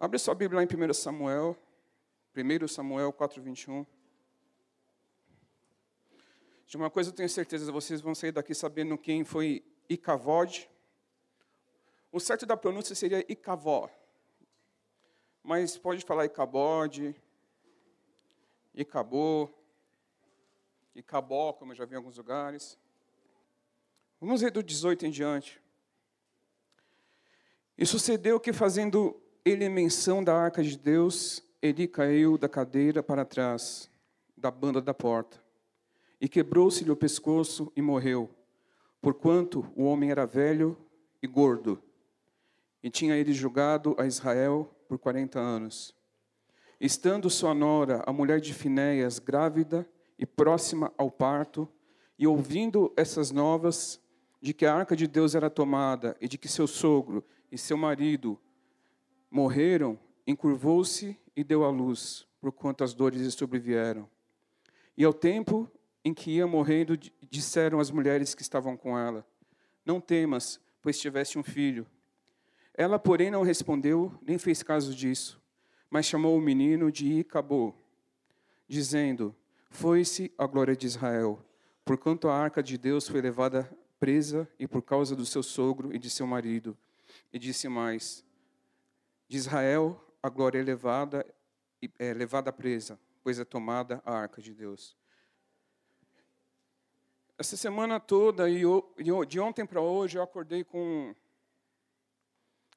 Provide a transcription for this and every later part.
Abre sua Bíblia lá em 1 Samuel, 1 Samuel 4,21. De uma coisa eu tenho certeza, vocês vão sair daqui sabendo quem foi Icavod. O certo da pronúncia seria Icavó, mas pode falar Icabode, Icabô, Icabó, como eu já vi em alguns lugares. Vamos ler do 18 em diante. E sucedeu que, fazendo ele é menção da arca de Deus, ele caiu da cadeira para trás, da banda da porta, e quebrou-se-lhe o pescoço e morreu, porquanto o homem era velho e gordo, e tinha ele julgado a Israel por quarenta anos. Estando sua nora, a mulher de Finéias, grávida e próxima ao parto, e ouvindo essas novas de que a arca de Deus era tomada e de que seu sogro e seu marido morreram, encurvou-se e deu à luz, por quanto as dores lhe sobrevieram. E ao tempo em que ia morrendo, disseram as mulheres que estavam com ela: Não temas, pois tiveste um filho. Ela, porém, não respondeu, nem fez caso disso, mas chamou o menino de Icabô, dizendo: Foi-se a glória de Israel, porquanto a arca de Deus foi levada presa e por causa do seu sogro e de seu marido. E disse mais: de Israel, a glória é levada, é levada presa, pois é tomada a arca de Deus. Essa semana toda, e de ontem para hoje, eu acordei com,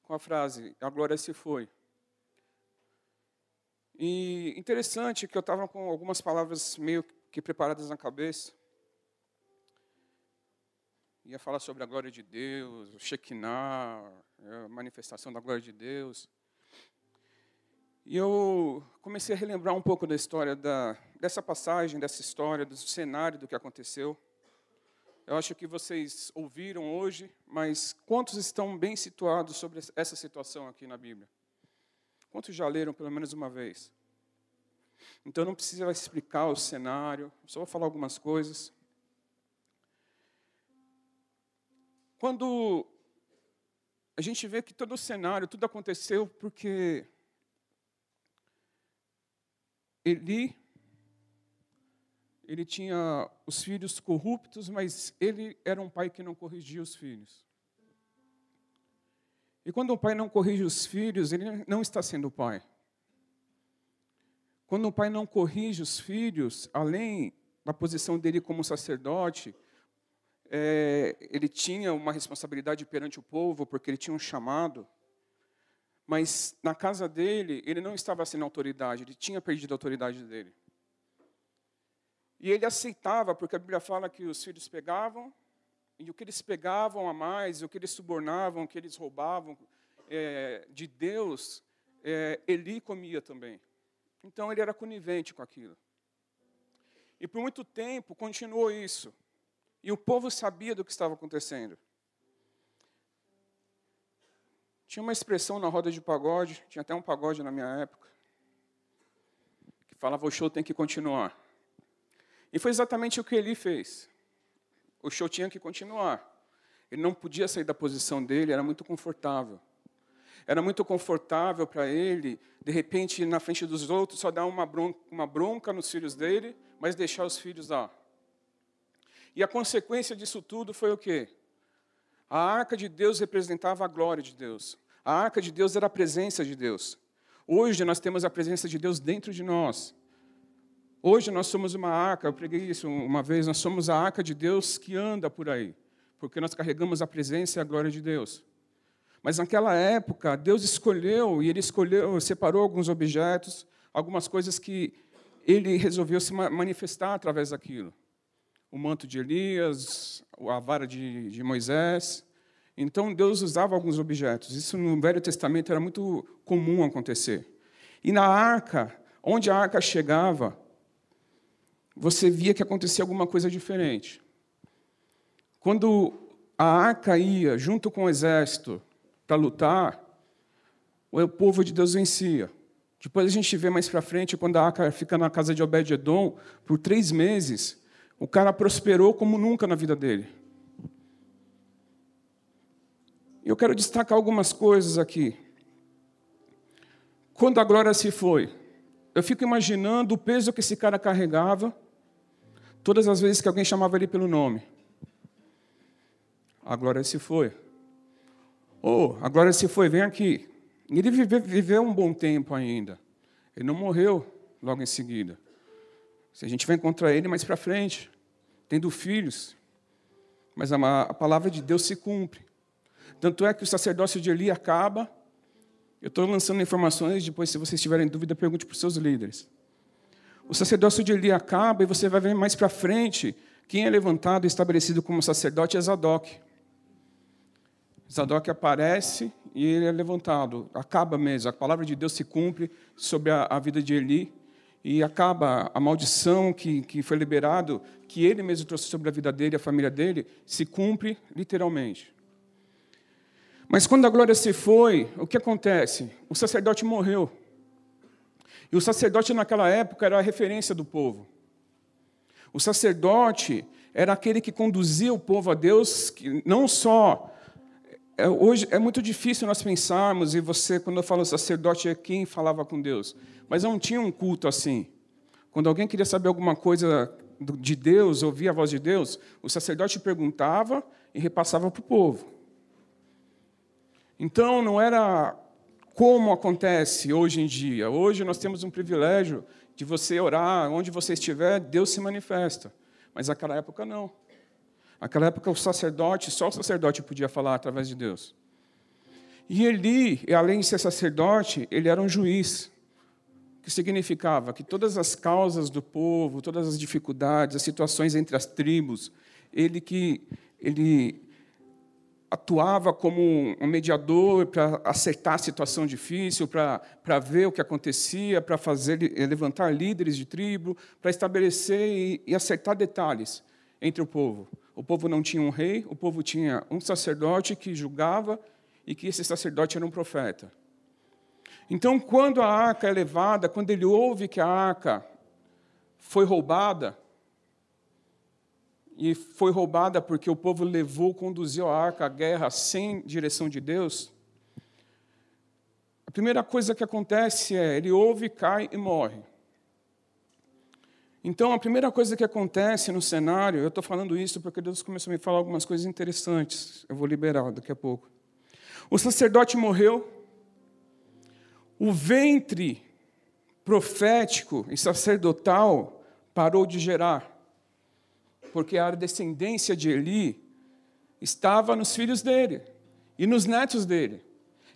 com a frase: a glória se foi. E interessante que eu estava com algumas palavras meio que preparadas na cabeça. Ia falar sobre a glória de Deus, o Shekinah, a manifestação da glória de Deus. E eu comecei a relembrar um pouco da história da, dessa passagem, dessa história, do cenário do que aconteceu. Eu acho que vocês ouviram hoje, mas quantos estão bem situados sobre essa situação aqui na Bíblia? Quantos já leram pelo menos uma vez? Então não precisa explicar o cenário, só vou falar algumas coisas. Quando a gente vê que todo o cenário, tudo aconteceu porque Eli, ele tinha os filhos corruptos, mas ele era um pai que não corrigia os filhos. E quando um pai não corrige os filhos, ele não está sendo pai. Quando um pai não corrige os filhos, além da posição dele como sacerdote, é, ele tinha uma responsabilidade perante o povo, porque ele tinha um chamado. Mas na casa dele, ele não estava sendo autoridade, ele tinha perdido a autoridade dele. E ele aceitava, porque a Bíblia fala que os filhos pegavam, e o que eles pegavam a mais, o que eles subornavam, o que eles roubavam é, de Deus, é, Eli comia também. Então ele era conivente com aquilo. E por muito tempo continuou isso. E o povo sabia do que estava acontecendo. Tinha uma expressão na roda de pagode, tinha até um pagode na minha época, que falava: o show tem que continuar. E foi exatamente o que ele fez. O show tinha que continuar. Ele não podia sair da posição dele, era muito confortável. Era muito confortável para ele, de repente, na frente dos outros, só dar uma bronca, uma bronca nos filhos dele, mas deixar os filhos lá. E a consequência disso tudo foi o quê? A arca de Deus representava a glória de Deus. A arca de Deus era a presença de Deus. Hoje nós temos a presença de Deus dentro de nós. Hoje nós somos uma arca, eu preguei isso uma vez, nós somos a arca de Deus que anda por aí, porque nós carregamos a presença e a glória de Deus. Mas naquela época, Deus escolheu, e Ele escolheu, separou alguns objetos, algumas coisas que Ele resolveu se manifestar através daquilo. O manto de Elias, a vara de, de Moisés, então Deus usava alguns objetos. Isso no Velho Testamento era muito comum acontecer. E na arca, onde a arca chegava, você via que acontecia alguma coisa diferente. Quando a arca ia junto com o exército para lutar, o povo de Deus vencia. Depois a gente vê mais para frente, quando a arca fica na casa de Obed-Edom, por três meses, o cara prosperou como nunca na vida dele. Eu quero destacar algumas coisas aqui. Quando a glória se foi, eu fico imaginando o peso que esse cara carregava todas as vezes que alguém chamava ele pelo nome. A glória se foi. Oh, a glória se foi, vem aqui. Ele viveu um bom tempo ainda. Ele não morreu logo em seguida. A gente vai encontrar ele mais para frente, tendo filhos. Mas a palavra de Deus se cumpre. Tanto é que o sacerdócio de Eli acaba. Eu estou lançando informações, depois, se vocês tiverem dúvida, pergunte para os seus líderes. O sacerdócio de Eli acaba e você vai ver mais para frente quem é levantado e estabelecido como sacerdote é Zadok. Zadok aparece e ele é levantado. Acaba mesmo. A palavra de Deus se cumpre sobre a, a vida de Eli e acaba a maldição que, que foi liberado, que ele mesmo trouxe sobre a vida dele e a família dele, se cumpre literalmente. Mas quando a glória se foi, o que acontece? O sacerdote morreu. E o sacerdote naquela época era a referência do povo. O sacerdote era aquele que conduzia o povo a Deus, que não só. É, hoje é muito difícil nós pensarmos, e você, quando eu falo sacerdote, é quem falava com Deus. Mas não tinha um culto assim. Quando alguém queria saber alguma coisa de Deus, ouvia a voz de Deus, o sacerdote perguntava e repassava para o povo. Então, não era como acontece hoje em dia. Hoje nós temos um privilégio de você orar, onde você estiver, Deus se manifesta. Mas naquela época, não. Naquela época, o sacerdote, só o sacerdote podia falar através de Deus. E Eli, além de ser sacerdote, ele era um juiz, que significava que todas as causas do povo, todas as dificuldades, as situações entre as tribos, ele que ele atuava como um mediador para acertar a situação difícil, para ver o que acontecia, para fazer eh, levantar líderes de tribo, para estabelecer e, e acertar detalhes entre o povo. O povo não tinha um rei, o povo tinha um sacerdote que julgava e que esse sacerdote era um profeta. Então, quando a arca é levada, quando ele ouve que a arca foi roubada, e foi roubada porque o povo levou, conduziu a arca à guerra sem direção de Deus, a primeira coisa que acontece é ele ouve, cai e morre. Então, a primeira coisa que acontece no cenário, eu estou falando isso porque Deus começou a me falar algumas coisas interessantes, eu vou liberar daqui a pouco. O sacerdote morreu, o ventre profético e sacerdotal parou de gerar porque a descendência de Eli estava nos filhos dele e nos netos dele.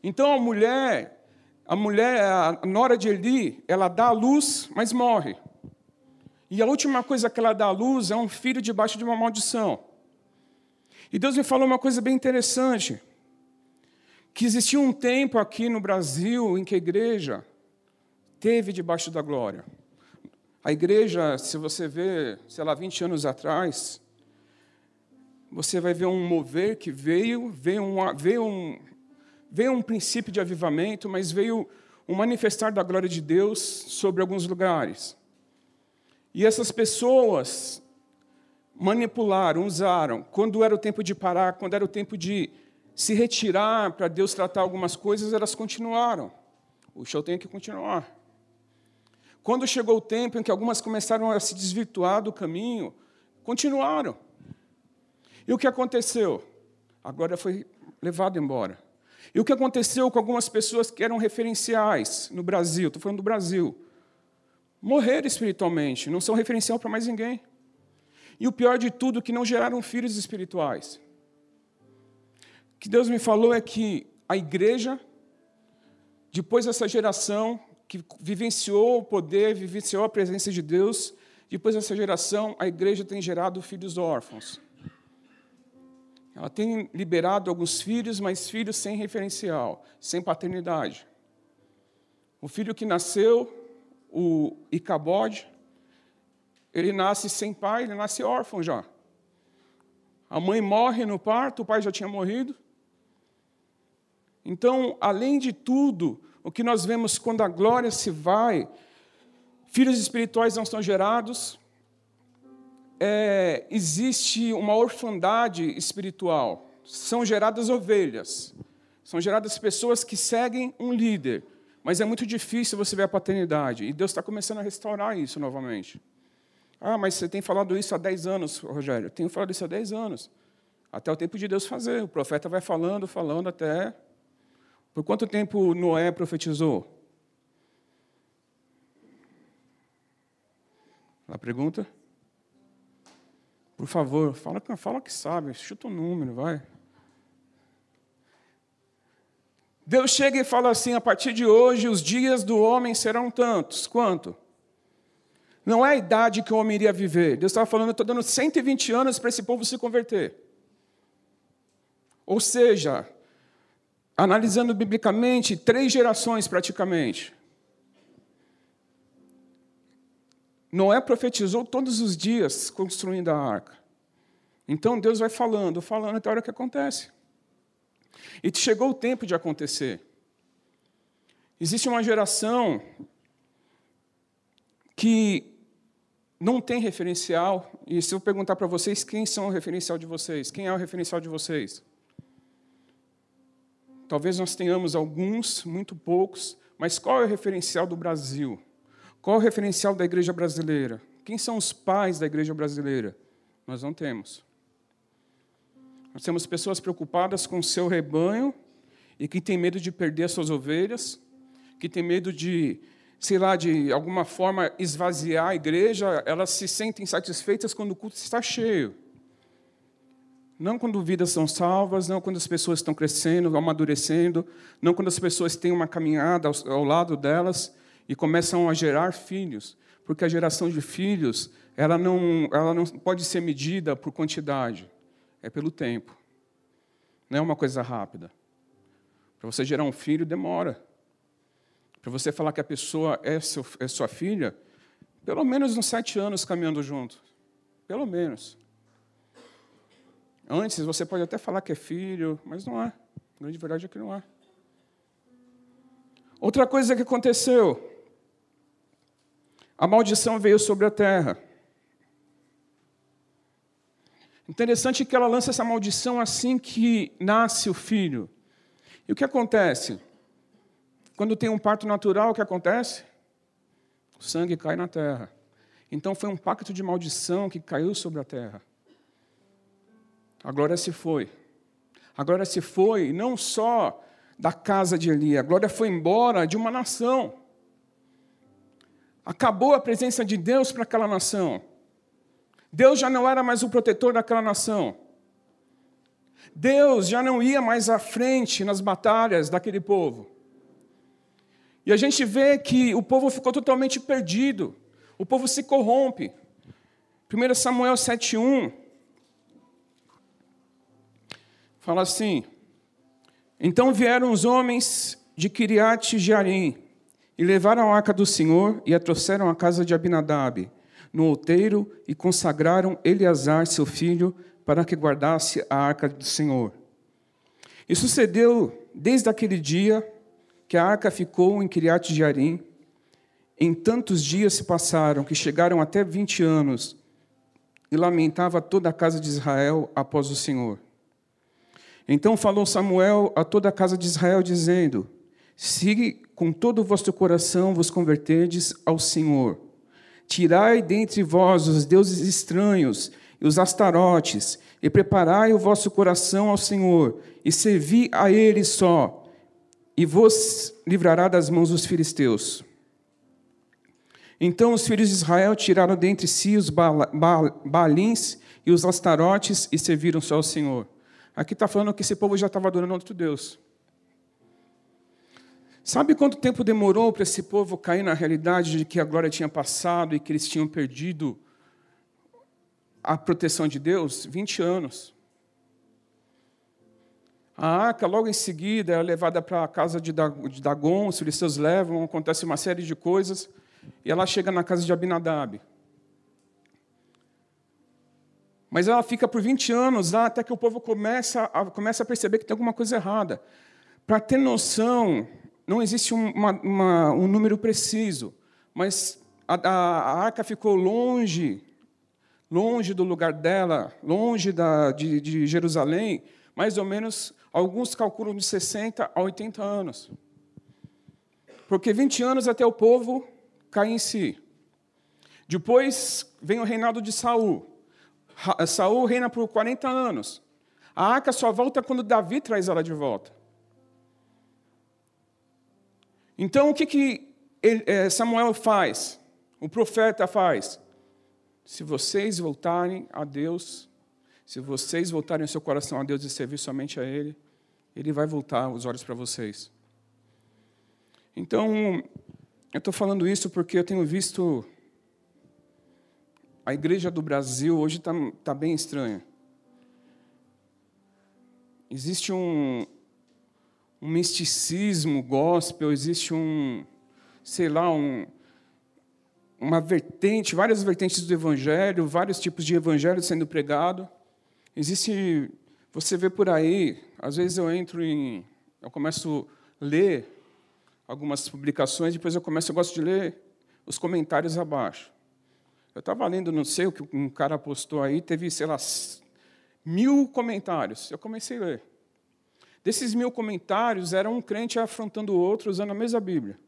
Então a mulher, a mulher, a nora de Eli, ela dá a luz, mas morre. E a última coisa que ela dá à luz é um filho debaixo de uma maldição. E Deus me falou uma coisa bem interessante, que existia um tempo aqui no Brasil em que a igreja teve debaixo da glória. A igreja, se você vê, sei lá, 20 anos atrás, você vai ver um mover que veio, veio, um, veio, um, veio um princípio de avivamento, mas veio um manifestar da glória de Deus sobre alguns lugares. E essas pessoas manipularam, usaram, quando era o tempo de parar, quando era o tempo de se retirar para Deus tratar algumas coisas, elas continuaram. O show tem que continuar. Quando chegou o tempo em que algumas começaram a se desvirtuar do caminho, continuaram. E o que aconteceu? Agora foi levado embora. E o que aconteceu com algumas pessoas que eram referenciais no Brasil? Estou falando do Brasil. Morreram espiritualmente, não são referencial para mais ninguém. E o pior de tudo, que não geraram filhos espirituais. O que Deus me falou é que a igreja, depois dessa geração, que vivenciou o poder, vivenciou a presença de Deus. Depois dessa geração, a igreja tem gerado filhos órfãos. Ela tem liberado alguns filhos, mas filhos sem referencial, sem paternidade. O filho que nasceu, o Icabode, ele nasce sem pai, ele nasce órfão já. A mãe morre no parto, o pai já tinha morrido. Então, além de tudo, o que nós vemos quando a glória se vai, filhos espirituais não são gerados, é, existe uma orfandade espiritual. São geradas ovelhas, são geradas pessoas que seguem um líder, mas é muito difícil você ver a paternidade. E Deus está começando a restaurar isso novamente. Ah, mas você tem falado isso há 10 anos, Rogério. Eu tenho falado isso há 10 anos. Até o tempo de Deus fazer. O profeta vai falando, falando até por quanto tempo Noé profetizou? A pergunta? Por favor, fala, fala que sabe, chuta o um número, vai. Deus chega e fala assim: a partir de hoje os dias do homem serão tantos. Quanto? Não é a idade que o homem iria viver. Deus estava falando, eu estou dando 120 anos para esse povo se converter. Ou seja, analisando biblicamente, três gerações praticamente. Noé profetizou todos os dias construindo a arca. Então Deus vai falando, falando até a hora que acontece. E chegou o tempo de acontecer. Existe uma geração que não tem referencial, e se eu perguntar para vocês quem são o referencial de vocês, quem é o referencial de vocês? Talvez nós tenhamos alguns, muito poucos, mas qual é o referencial do Brasil? Qual é o referencial da igreja brasileira? Quem são os pais da igreja brasileira? Nós não temos. Nós temos pessoas preocupadas com o seu rebanho e que tem medo de perder as suas ovelhas, que tem medo de, sei lá, de alguma forma esvaziar a igreja, elas se sentem satisfeitas quando o culto está cheio. Não quando vidas são salvas, não quando as pessoas estão crescendo, amadurecendo, não quando as pessoas têm uma caminhada ao, ao lado delas e começam a gerar filhos, porque a geração de filhos ela não, ela não pode ser medida por quantidade, é pelo tempo. Não é uma coisa rápida. Para você gerar um filho, demora. Para você falar que a pessoa é, seu, é sua filha, pelo menos uns sete anos caminhando junto. Pelo menos. Antes você pode até falar que é filho, mas não é. A grande verdade é que não é. Outra coisa que aconteceu: a maldição veio sobre a terra. Interessante que ela lança essa maldição assim que nasce o filho. E o que acontece? Quando tem um parto natural, o que acontece? O sangue cai na terra. Então foi um pacto de maldição que caiu sobre a terra. A glória se foi. A glória se foi não só da casa de Eli, a glória foi embora de uma nação. Acabou a presença de Deus para aquela nação. Deus já não era mais o protetor daquela nação. Deus já não ia mais à frente nas batalhas daquele povo. E a gente vê que o povo ficou totalmente perdido. O povo se corrompe. 1 Samuel 7,1 Fala assim: Então vieram os homens de Kiriat Jearim e levaram a arca do Senhor e a trouxeram à casa de Abinadab, no outeiro, e consagraram Eleazar, seu filho, para que guardasse a arca do Senhor. E sucedeu desde aquele dia que a arca ficou em Kiriat Jearim. Em tantos dias se passaram que chegaram até vinte anos, e lamentava toda a casa de Israel após o Senhor. Então falou Samuel a toda a casa de Israel, dizendo: Se com todo o vosso coração vos converterdes ao Senhor, tirai dentre vós os deuses estranhos e os astarotes, e preparai o vosso coração ao Senhor, e servi a Ele só, e vos livrará das mãos dos filisteus. Então os filhos de Israel tiraram dentre si os balins e os astarotes, e serviram só ao Senhor. Aqui está falando que esse povo já estava adorando outro Deus. Sabe quanto tempo demorou para esse povo cair na realidade de que a glória tinha passado e que eles tinham perdido a proteção de Deus? 20 anos. A arca, logo em seguida, é levada para a casa de Dagon, os filisteus levam, acontece uma série de coisas, e ela chega na casa de Abinadab. Mas ela fica por 20 anos lá até que o povo começa a, começa a perceber que tem alguma coisa errada. Para ter noção, não existe uma, uma, um número preciso, mas a, a, a, arca ficou longe, longe do lugar dela, longe da, de, de Jerusalém, mais ou menos, alguns calculam de 60 a 80 anos. Porque 20 anos até o povo cair em si. Depois vem o reinado de Saul. Eh, Saul reina por 40 anos. A arca só volta quando Davi traz ela de volta. Então, o que, que eh, Samuel faz? O profeta faz? Se vocês voltarem a Deus, se vocês voltarem o seu coração a Deus e servir somente a Ele, Ele vai voltar os olhos para vocês. Então, eu estou falando isso porque eu tenho visto a igreja do Brasil hoje está tá bem estranha. Existe um, um misticismo gospel, existe um, sei lá, um, uma vertente, várias vertentes do evangelho, vários tipos de evangelho sendo pregado. Existe, você vê por aí, às vezes eu entro em, eu começo a ler algumas publicações, depois eu começo, eu gosto de ler os comentários abaixo. Eu estava lendo, não sei o que um cara postou aí, teve, sei lá, mil comentários. Eu comecei a ler. Desses mil comentários, era um crente afrontando o outro usando a mesma Bíblia.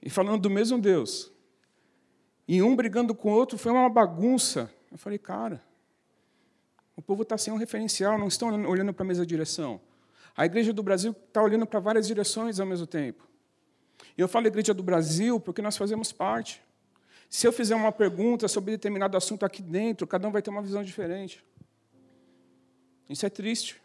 E falando do mesmo Deus. E um brigando com o outro, foi uma bagunça. Eu falei, cara, o povo está sem um referencial, não estão olhando para a mesma direção. A igreja do Brasil está olhando para várias direções ao mesmo tempo. E eu falo igreja do Brasil porque nós fazemos parte. Se eu fizer uma pergunta sobre determinado assunto aqui dentro, cada um vai ter uma visão diferente. Isso é triste.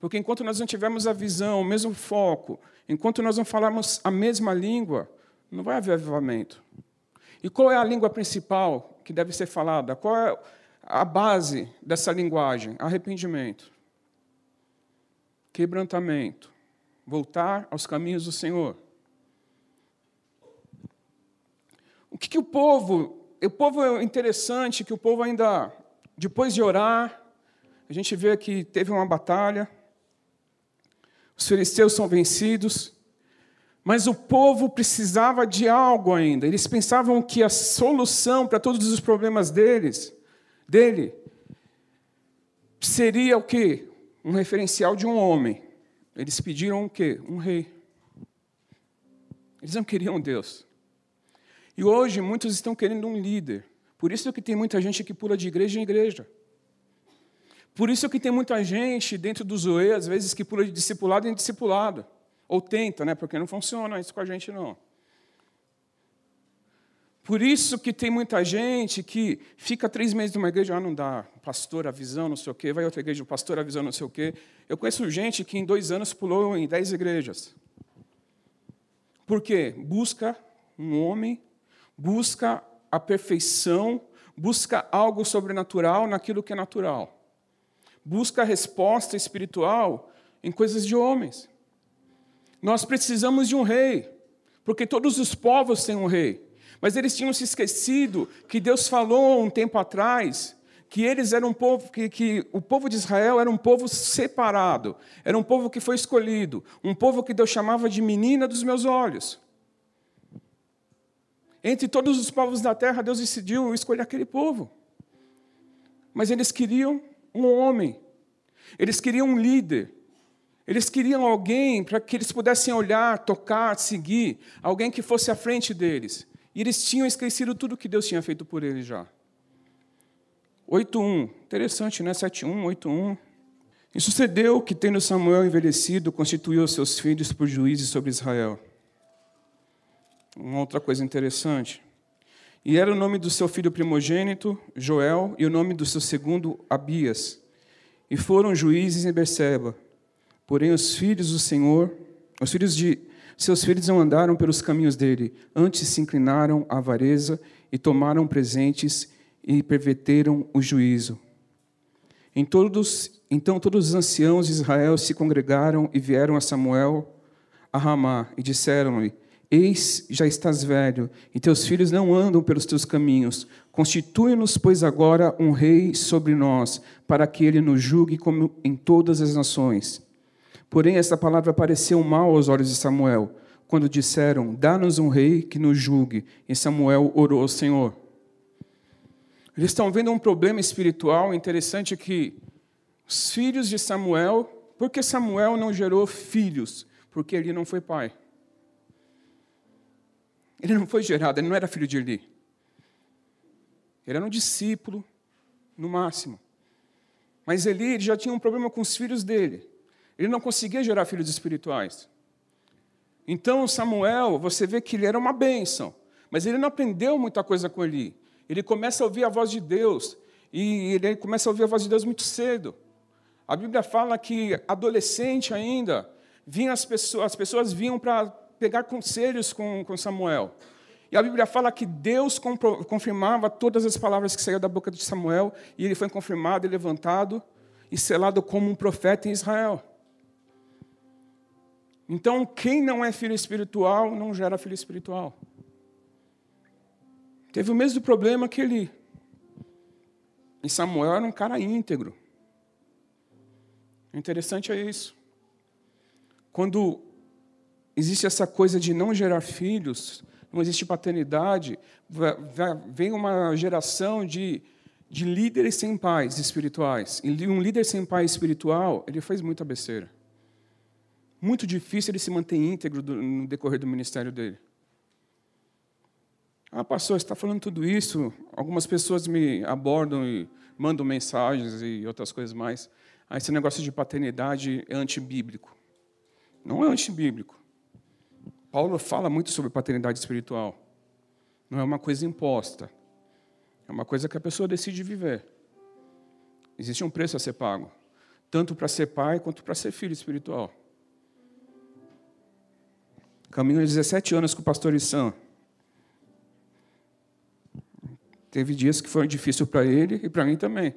Porque enquanto nós não tivermos a visão, o mesmo foco, enquanto nós não falarmos a mesma língua, não vai haver avivamento. E qual é a língua principal que deve ser falada? Qual é a base dessa linguagem? Arrependimento, quebrantamento, voltar aos caminhos do Senhor. O que, que o povo. O povo é interessante que o povo ainda, depois de orar, a gente vê que teve uma batalha, os filisteus são vencidos, mas o povo precisava de algo ainda. Eles pensavam que a solução para todos os problemas deles, dele, seria o quê? Um referencial de um homem. Eles pediram o quê? Um rei. Eles não queriam Deus. E hoje muitos estão querendo um líder. Por isso que tem muita gente que pula de igreja em igreja. Por isso que tem muita gente dentro do Zoe, às vezes, que pula de discipulado em discipulado. Ou tenta, né? Porque não funciona isso com a gente, não. Por isso que tem muita gente que fica três meses numa igreja, ah, não dá, pastor, a visão, não sei o quê, vai outra igreja, pastor, a visão, não sei o quê. Eu conheço gente que em dois anos pulou em dez igrejas. Por quê? Busca um homem busca a perfeição, busca algo sobrenatural naquilo que é natural. Busca a resposta espiritual em coisas de homens. Nós precisamos de um rei, porque todos os povos têm um rei. Mas eles tinham se esquecido que Deus falou um tempo atrás que eles eram um povo, que, que, o povo de Israel era um povo separado, era um povo que foi escolhido, um povo que Deus chamava de menina dos meus olhos. Entre todos os povos da terra, Deus decidiu escolher aquele povo. Mas eles queriam um homem, eles queriam um líder, eles queriam alguém para que eles pudessem olhar, tocar, seguir, alguém que fosse à frente deles. E eles tinham esquecido tudo que Deus tinha feito por eles já. 8.1, interessante, né? 7.1, 8.1. E sucedeu que, tendo Samuel envelhecido, constituiu seus filhos por juízes sobre Israel uma outra coisa interessante. E era o nome do seu filho primogênito, Joel, e o nome do seu segundo, Abias. E foram juízes em Berseba. Porém, os filhos do Senhor, os filhos de seus filhos não andaram pelos caminhos dele, antes se inclinaram à avareza e tomaram presentes e perverteram o juízo. Em todos, então todos os anciãos de Israel se congregaram e vieram a Samuel a Ramá e disseram-lhe: Eis, já estás velho, e teus filhos não andam pelos teus caminhos. Constitui-nos, pois, agora um rei sobre nós, para que ele nos julgue como em todas as nações. Porém, esta palavra pareceu mal aos olhos de Samuel, quando disseram: Dá-nos um rei que nos julgue. E Samuel orou ao Senhor. Eles estão vendo um problema espiritual interessante que os filhos de Samuel, porque Samuel não gerou filhos, porque ele não foi pai. Ele não foi gerado, ele não era filho de Eli. Ele era um discípulo, no máximo. Mas Eli já tinha um problema com os filhos dele. Ele não conseguia gerar filhos espirituais. Então, Samuel, você vê que ele era uma bênção, mas ele não aprendeu muita coisa com Eli. Ele começa a ouvir a voz de Deus, e ele começa a ouvir a voz de Deus muito cedo. A Bíblia fala que adolescente ainda, vinha as pessoas, as pessoas vinham para pegar conselhos com, com Samuel. E a Bíblia fala que Deus confirmava todas as palavras que saíam da boca de Samuel, e ele foi confirmado e levantado e selado como um profeta em Israel. Então, quem não é filho espiritual não gera filho espiritual. Teve o mesmo problema que ele. E Samuel era um cara íntegro. O interessante é isso. Quando existe essa coisa de não gerar filhos, não existe paternidade, vem uma geração de, de líderes sem pais espirituais. E um líder sem pai espiritual, ele faz muita besteira. Muito difícil ele se manter íntegro no decorrer do ministério dele. Ah, pastor, você está falando tudo isso. Algumas pessoas me abordam e mandam mensagens e outras coisas mais. Ah, esse negócio de paternidade é antibíblico. Não é antibíblico. Paulo fala muito sobre paternidade espiritual. Não é uma coisa imposta. É uma coisa que a pessoa decide viver. Existe um preço a ser pago, tanto para ser pai quanto para ser filho espiritual. Caminho 17 anos com o pastor Issan. Teve dias que foi difícil para ele e para mim também.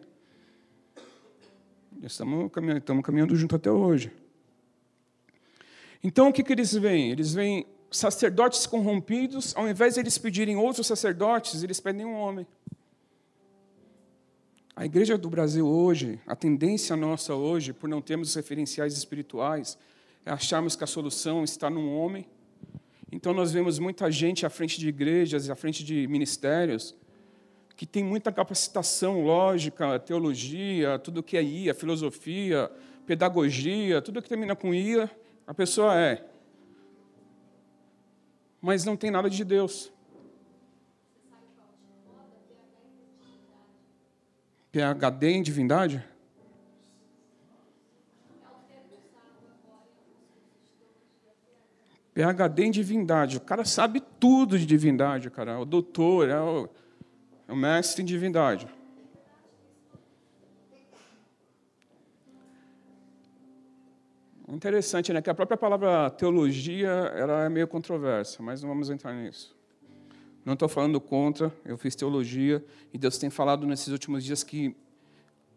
Estamos caminhando, estamos caminhando junto até hoje. Então o que, que eles veem? Eles veem sacerdotes corrompidos, ao invés de eles pedirem outros sacerdotes, eles pedem um homem. A igreja do Brasil hoje, a tendência nossa hoje, por não termos referenciais espirituais, é acharmos que a solução está num homem. Então nós vemos muita gente à frente de igrejas, à frente de ministérios, que tem muita capacitação lógica, teologia, tudo que é IA, filosofia, pedagogia, tudo que termina com IA, a pessoa é, mas não tem nada de Deus. PHD em divindade? PHD em divindade. O cara sabe tudo de divindade, cara. É o doutor, é o, é o mestre em divindade. Interessante, né? Que a própria palavra teologia ela é meio controversa, mas não vamos entrar nisso. Não estou falando contra, eu fiz teologia e Deus tem falado nesses últimos dias que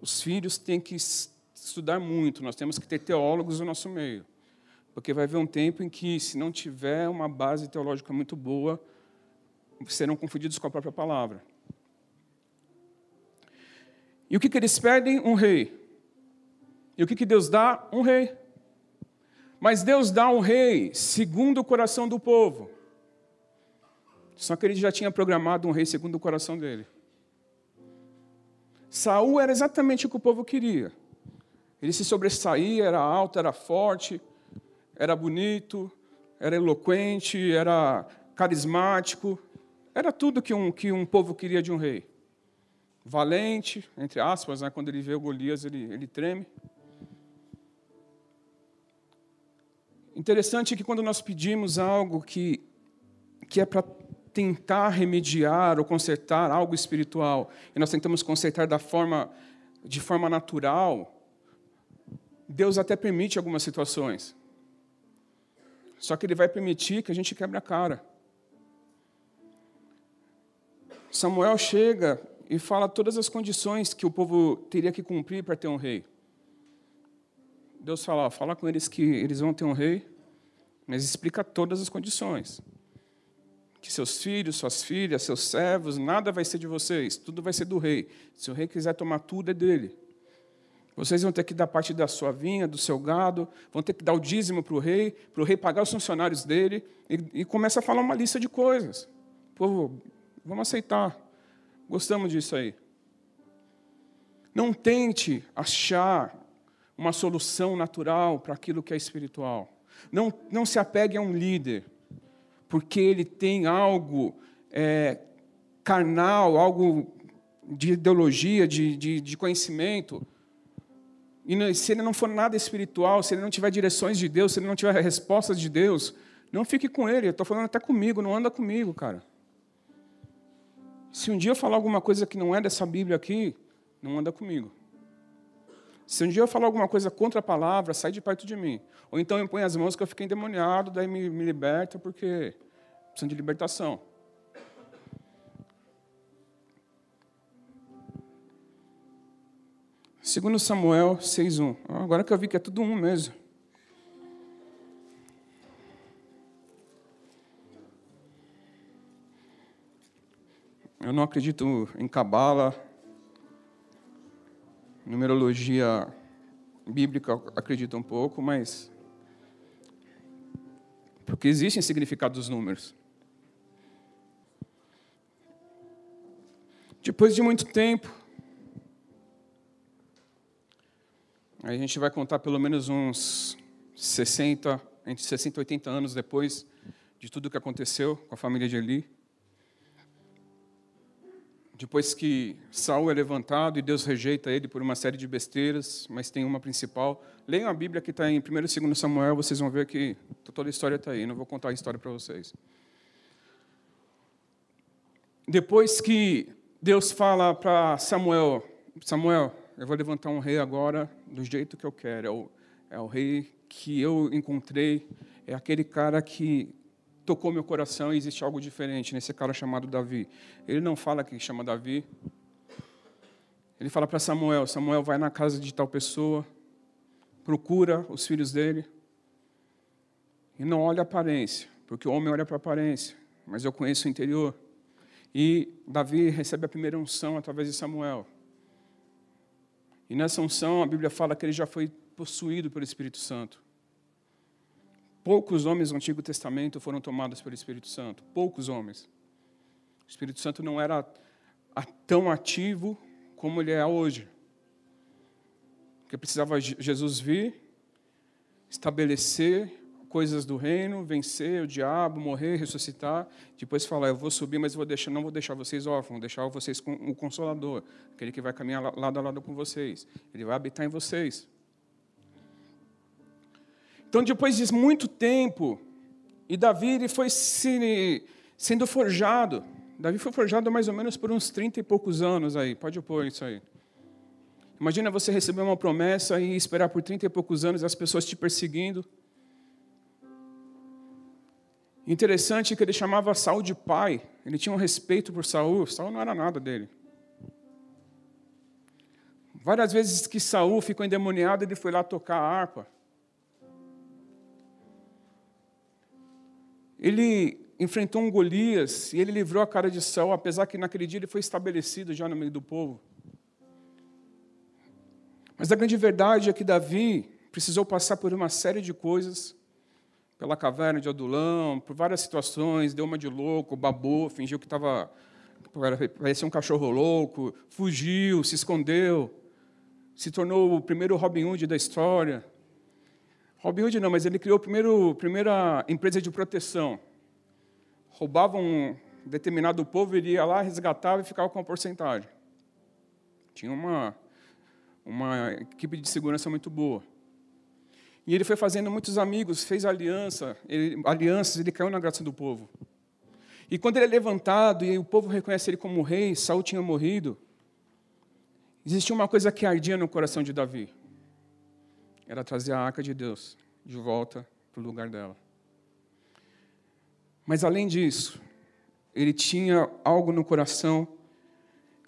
os filhos têm que estudar muito, nós temos que ter teólogos no nosso meio. Porque vai haver um tempo em que, se não tiver uma base teológica muito boa, serão confundidos com a própria palavra. E o que, que eles pedem Um rei. E o que, que Deus dá? Um rei. Mas Deus dá um rei segundo o coração do povo. Só que ele já tinha programado um rei segundo o coração dele. Saul era exatamente o que o povo queria. Ele se sobressaía, era alto, era forte, era bonito, era eloquente, era carismático. Era tudo que um, que um povo queria de um rei. Valente, entre aspas, né? quando ele vê o Golias, ele, ele treme. Interessante é que quando nós pedimos algo que, que é para tentar remediar ou consertar algo espiritual, e nós tentamos consertar da forma, de forma natural, Deus até permite algumas situações. Só que Ele vai permitir que a gente quebre a cara. Samuel chega e fala todas as condições que o povo teria que cumprir para ter um rei. Deus fala, ó, fala com eles que eles vão ter um rei, mas explica todas as condições. Que seus filhos, suas filhas, seus servos, nada vai ser de vocês, tudo vai ser do rei. Se o rei quiser tomar tudo, é dele. Vocês vão ter que dar parte da sua vinha, do seu gado, vão ter que dar o dízimo para o rei, para o rei pagar os funcionários dele, e, e, começa a falar uma lista de coisas. Povo, vamos aceitar. Gostamos disso aí. Não tente achar uma solução natural para aquilo que é espiritual. Não, não se apegue a um líder, porque ele tem algo é, carnal, algo de ideologia, de, de, de conhecimento. E se ele não for nada espiritual, se ele não tiver direções de Deus, se ele não tiver respostas de Deus, não fique com ele. Estou falando até comigo, não anda comigo, cara. Se um dia eu falar alguma coisa que não é dessa Bíblia aqui, não anda comigo. Se um dia eu falar alguma coisa contra a palavra, sai de perto de mim. Ou então eu ponho as mãos que eu fiquei endemoniado, daí me, me liberta, porque preciso de libertação. Segundo Samuel 6.1. Ah, agora que eu vi que é tudo um mesmo. Eu não acredito em cabala, numerologia bíblica acredita um pouco, mas porque existem significados dos números. Depois de muito tempo, a gente vai contar pelo menos uns 60, entre 60 e 80 anos depois de tudo que aconteceu com a família de Eli. Depois que Saul é levantado e Deus rejeita ele por uma série de besteiras, mas tem uma principal. Leiam a Bíblia que está em 1 e 2 Samuel, vocês vão ver que toda a história está aí, não vou contar a história para vocês. Depois que Deus fala para Samuel, Samuel, eu vou levantar um rei agora do jeito que eu quero, é o, é o rei que eu encontrei, é aquele cara que tocou meu coração e existe algo diferente nesse cara chamado Davi. Ele não fala que chama Davi. Ele fala para Samuel: Samuel, vai na casa de tal pessoa, procura os filhos dele e não olha a aparência, porque o homem olha para a aparência, mas eu conheço o interior. E Davi recebe a primeira unção através de Samuel. E nessa unção, a Bíblia fala que ele já foi possuído pelo Espírito Santo. Poucos homens do Antigo Testamento foram tomados pelo Espírito Santo. Poucos homens. O Espírito Santo não era tão ativo como ele é hoje. Porque precisava Jesus vir, estabelecer coisas do reino, vencer o diabo, morrer, ressuscitar, depois falar, eu vou subir, mas vou deixar, não vou deixar vocês órfãos, vou deixar vocês com o consolador, aquele que vai caminhar lado a lado com vocês. Ele vai habitar em vocês. Então, depois de muito tempo, e Davi ele foi se, sendo forjado. Davi foi forjado mais ou menos por uns 30 e poucos anos aí. Pode pôr isso aí. Imagina você receber uma promessa e esperar por 30 e poucos anos as pessoas te perseguindo. Interessante que ele chamava Saul de pai. Ele tinha um respeito por Saul. Saul não era nada dele. Várias vezes que Saul ficou endemoniado, ele foi lá tocar a harpa. Ele enfrentou um Golias e ele livrou a cara de Saul, apesar que naquele dia ele foi estabelecido já no meio do povo. Mas a grande verdade é que Davi precisou passar por uma série de coisas, pela caverna de Adulão, por várias situações, deu uma de louco, babou, fingiu que estava parecia um cachorro louco, fugiu, se escondeu, se tornou o primeiro Robin Hood da história. Robin Hood não, mas ele criou a primeira empresa de proteção. Roubavam um determinado povo, ele ia lá, resgatava e ficava com a porcentagem. Tinha uma, uma equipe de segurança muito boa. E ele foi fazendo muitos amigos, fez aliança, ele, alianças, ele caiu na graça do povo. E quando ele é levantado e o povo reconhece ele como rei, Saul tinha morrido. Existia uma coisa que ardia no coração de Davi era trazer a arca de Deus de volta para o lugar dela. Mas além disso, ele tinha algo no coração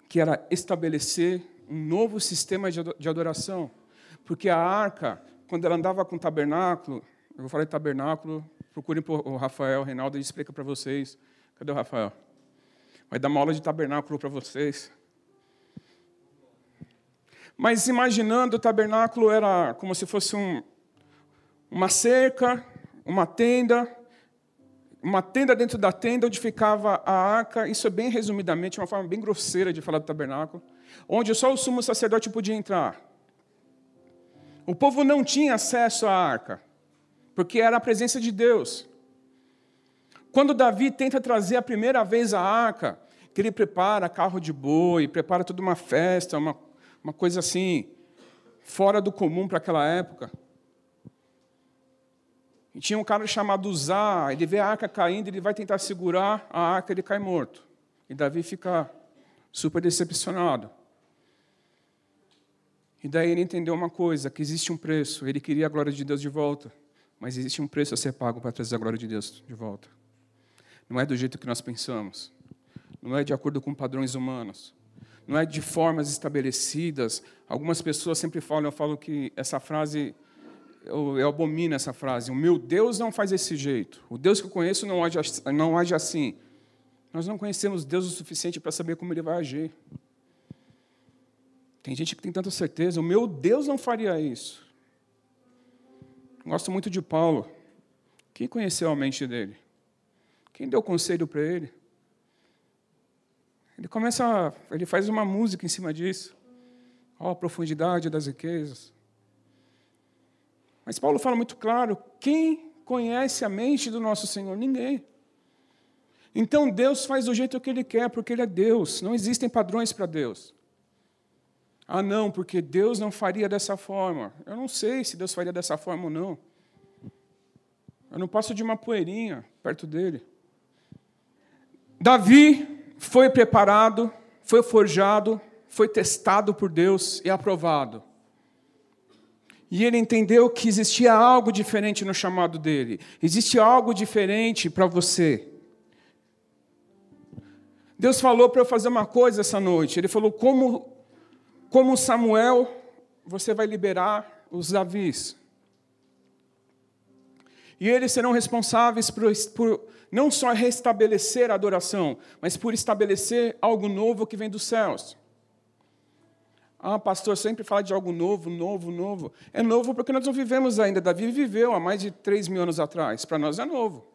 que era estabelecer um novo sistema de adoração, porque a arca, quando ela andava com o tabernáculo, eu vou falar de tabernáculo, procurem o Rafael, o Reinaldo, ele explica para vocês. Cadê o Rafael? Vai dar uma aula de tabernáculo para vocês. Mas imaginando o tabernáculo era como se fosse um, uma cerca, uma tenda, uma tenda dentro da tenda onde ficava a arca. Isso é bem resumidamente, uma forma bem grosseira de falar do tabernáculo, onde só o sumo sacerdote podia entrar. O povo não tinha acesso à arca, porque era a presença de Deus. Quando Davi tenta trazer a primeira vez a arca, que ele prepara carro de boi, prepara toda uma festa, uma uma coisa assim, fora do comum para aquela época. E tinha um cara chamado Zá, ele vê a arca caindo, ele vai tentar segurar a arca, ele cai morto. E Davi fica super decepcionado. E daí ele entendeu uma coisa, que existe um preço, ele queria a glória de Deus de volta, mas existe um preço a ser pago para trazer a glória de Deus de volta. Não é do jeito que nós pensamos, não é de acordo com padrões humanos, não é de formas estabelecidas. Algumas pessoas sempre falam, eu falo que essa frase, eu, eu abomino essa frase, o meu Deus não faz desse jeito, o Deus que eu conheço não age, não age assim. Nós não conhecemos Deus o suficiente para saber como Ele vai agir. Tem gente que tem tanta certeza, o meu Deus não faria isso. Gosto muito de Paulo. Quem conheceu a mente dele? Quem deu conselho para ele? Ele começa, ele faz uma música em cima disso. Ó, oh, a profundidade das riquezas. Mas Paulo fala muito claro: quem conhece a mente do nosso Senhor? Ninguém. Então Deus faz do jeito que Ele quer, porque Ele é Deus. Não existem padrões para Deus. Ah, não, porque Deus não faria dessa forma. Eu não sei se Deus faria dessa forma ou não. Eu não passo de uma poeirinha perto dele. Davi foi preparado, foi forjado, foi testado por Deus e aprovado. E ele entendeu que existia algo diferente no chamado dele. Existe algo diferente para você. Deus falou para eu fazer uma coisa essa noite. Ele falou: como, como Samuel, você vai liberar os Davis. E eles serão responsáveis por, por não só restabelecer a adoração, mas por estabelecer algo novo que vem dos céus. Ah, pastor, sempre fala de algo novo, novo, novo. É novo porque nós não vivemos ainda. Davi viveu há mais de 3 mil anos atrás. Para nós é novo.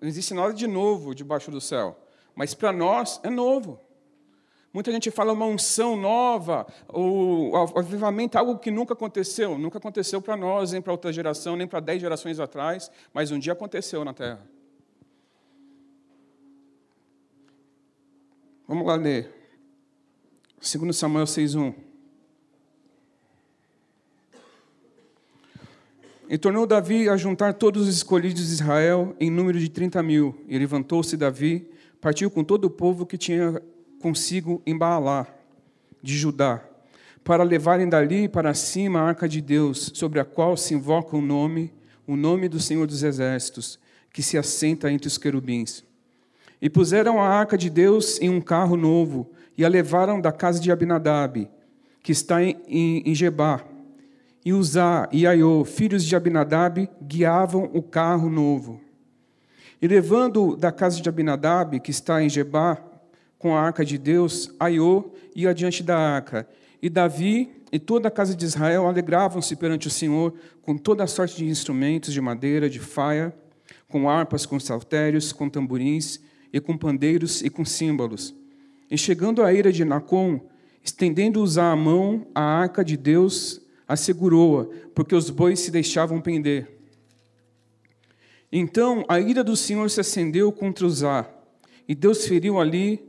Não existe nada de novo debaixo do céu. Mas para nós é novo. Muita gente fala uma unção nova, ou avivamento, é algo que nunca aconteceu. Nunca aconteceu para nós, nem para outra geração, nem para dez gerações atrás, mas um dia aconteceu na Terra. Vamos lá ler. 2 Samuel 6,1. E tornou Davi a juntar todos os escolhidos de Israel em número de 30 mil. E levantou-se Davi, partiu com todo o povo que tinha consigo embalar de Judá, para levarem dali para cima a arca de Deus, sobre a qual se invoca o nome, o nome do Senhor dos Exércitos, que se assenta entre os querubins. E puseram a arca de Deus em um carro novo e a levaram da casa de Abinadab, que está em, em, em E Uzá e Aiô, filhos de Abinadab, guiavam o carro novo. E levando da casa de Abinadab, que está em Gebá, com a arca de Deus, Aiô ia diante da arca. E Davi e toda a casa de Israel alegravam-se perante o Senhor com toda a sorte de instrumentos de madeira, de faia, com harpas, com saltérios, com tamborins e com pandeiros e com símbolos. E chegando à ira de Nacon, estendendo-os a mão, a arca de Deus assegurou-a, porque os bois se deixavam pender. Então a ira do Senhor se acendeu contra Uzá, e Deus feriu ali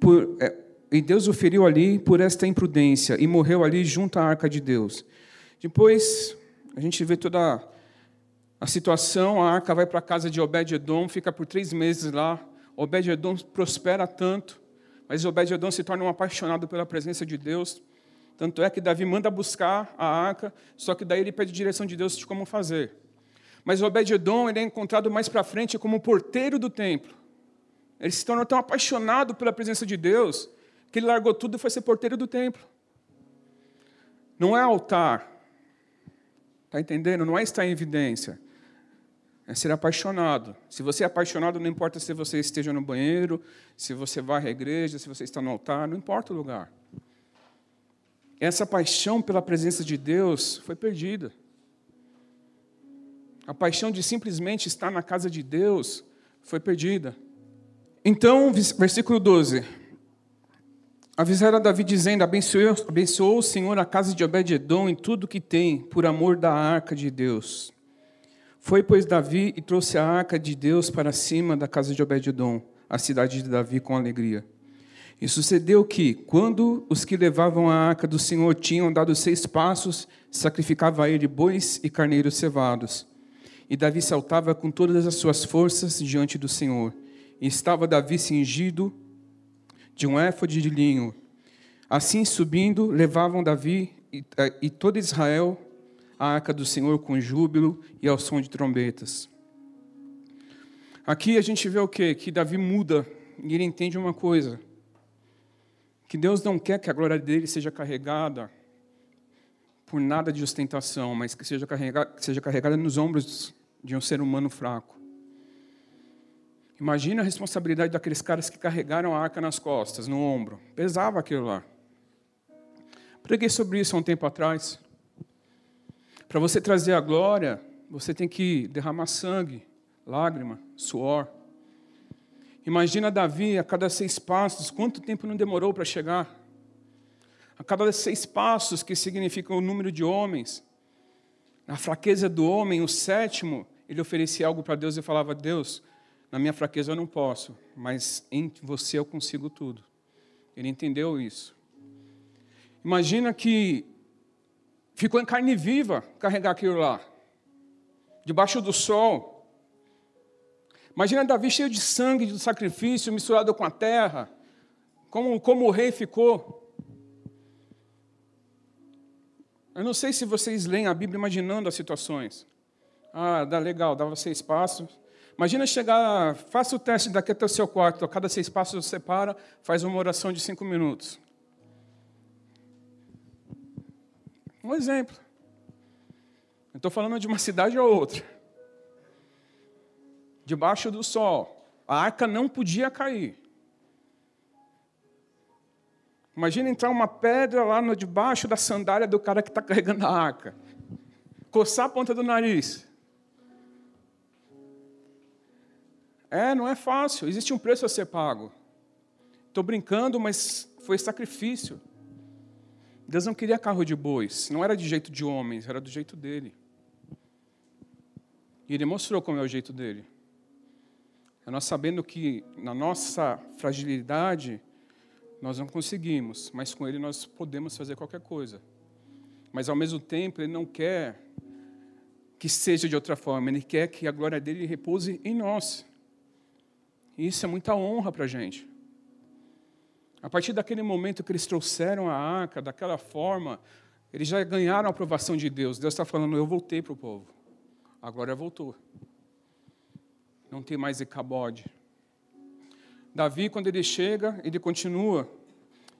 por, é, e Deus o feriu ali por esta imprudência e morreu ali junto à arca de Deus. Depois, a gente vê toda a situação, a arca vai para a casa de Obed-edom, fica por três meses lá. Obed-edom prospera tanto, mas Obed-edom se torna um apaixonado pela presença de Deus. Tanto é que Davi manda buscar a arca, só que daí ele pede direção de Deus de como fazer. Mas Obed-edom é encontrado mais para frente como porteiro do templo. Ele se tornou tão apaixonado pela presença de Deus que ele largou tudo e foi ser porteiro do templo. Não é altar. Está entendendo? Não é estar em evidência. É ser apaixonado. Se você é apaixonado, não importa se você esteja no banheiro, se você vai à igreja, se você está no altar, não importa o lugar. Essa paixão pela presença de Deus foi perdida. A paixão de simplesmente estar na casa de Deus foi perdida. Então, versículo 12. Avisaram Davi dizendo: abençoou, abençoou o Senhor a casa de Obed-Edom em tudo que tem, por amor da arca de Deus. Foi, pois, Davi e trouxe a arca de Deus para cima da casa de Obed-Edom, a cidade de Davi, com alegria. E sucedeu que, quando os que levavam a arca do Senhor tinham dado seis passos, sacrificava a ele bois e carneiros cevados. E Davi saltava com todas as suas forças diante do Senhor estava Davi cingido de um éfode de linho. Assim subindo, levavam Davi e, toda eh, todo Israel à arca do Senhor com júbilo e ao som de trombetas. Aqui a gente vê o quê? Que Davi muda e ele entende uma coisa: que Deus não quer que a glória dele seja carregada por nada de ostentação, mas que seja carregada, que seja carregada nos ombros de um ser humano fraco. Imagina a responsabilidade daqueles caras que carregaram a arca nas costas, no ombro. Pesava aquilo lá. Preguei sobre isso há um tempo atrás. Para você trazer a glória, você tem que derramar sangue, lágrima, suor. Imagina Davi a cada seis passos, quanto tempo não demorou para chegar? A cada seis passos, que significa o número de homens, na fraqueza do homem, o sétimo, ele oferecia algo para Deus e falava: Deus, na minha fraqueza eu não posso, mas em você eu consigo tudo. Ele entendeu isso. Imagina que ficou em carne viva carregar aquilo lá, debaixo do sol. Imagina Davi cheio de sangue do sacrifício misturado com a terra, como, como o rei ficou. Eu não sei se vocês leem a Bíblia imaginando as situações. Ah, dá legal, dava seis passos, Imagina chegar, faça o teste daqui até o seu quarto, a cada seis passos você para, faz uma oração de cinco minutos. Um exemplo. Eu estou falando de uma cidade a outra. Debaixo do sol. A arca não podia cair. Imagina entrar uma pedra lá no, debaixo da sandália do cara que está carregando a arca. Coçar a ponta do nariz. É, não é fácil, existe um preço a ser pago. Estou brincando, mas foi sacrifício. Deus não queria carro de bois, não era de jeito de homens, era do jeito dele. E ele mostrou como é o jeito dele. É nós sabendo que na nossa fragilidade nós não conseguimos, mas com ele nós podemos fazer qualquer coisa. Mas ao mesmo tempo ele não quer que seja de outra forma, ele quer que a glória dele repouse em nós. E isso é muita honra para a gente. A partir daquele momento que eles trouxeram a arca daquela forma, eles já ganharam a aprovação de Deus. Deus está falando: Eu voltei para o povo. Agora voltou. Não tem mais Ecabode. Davi, quando ele chega, ele continua.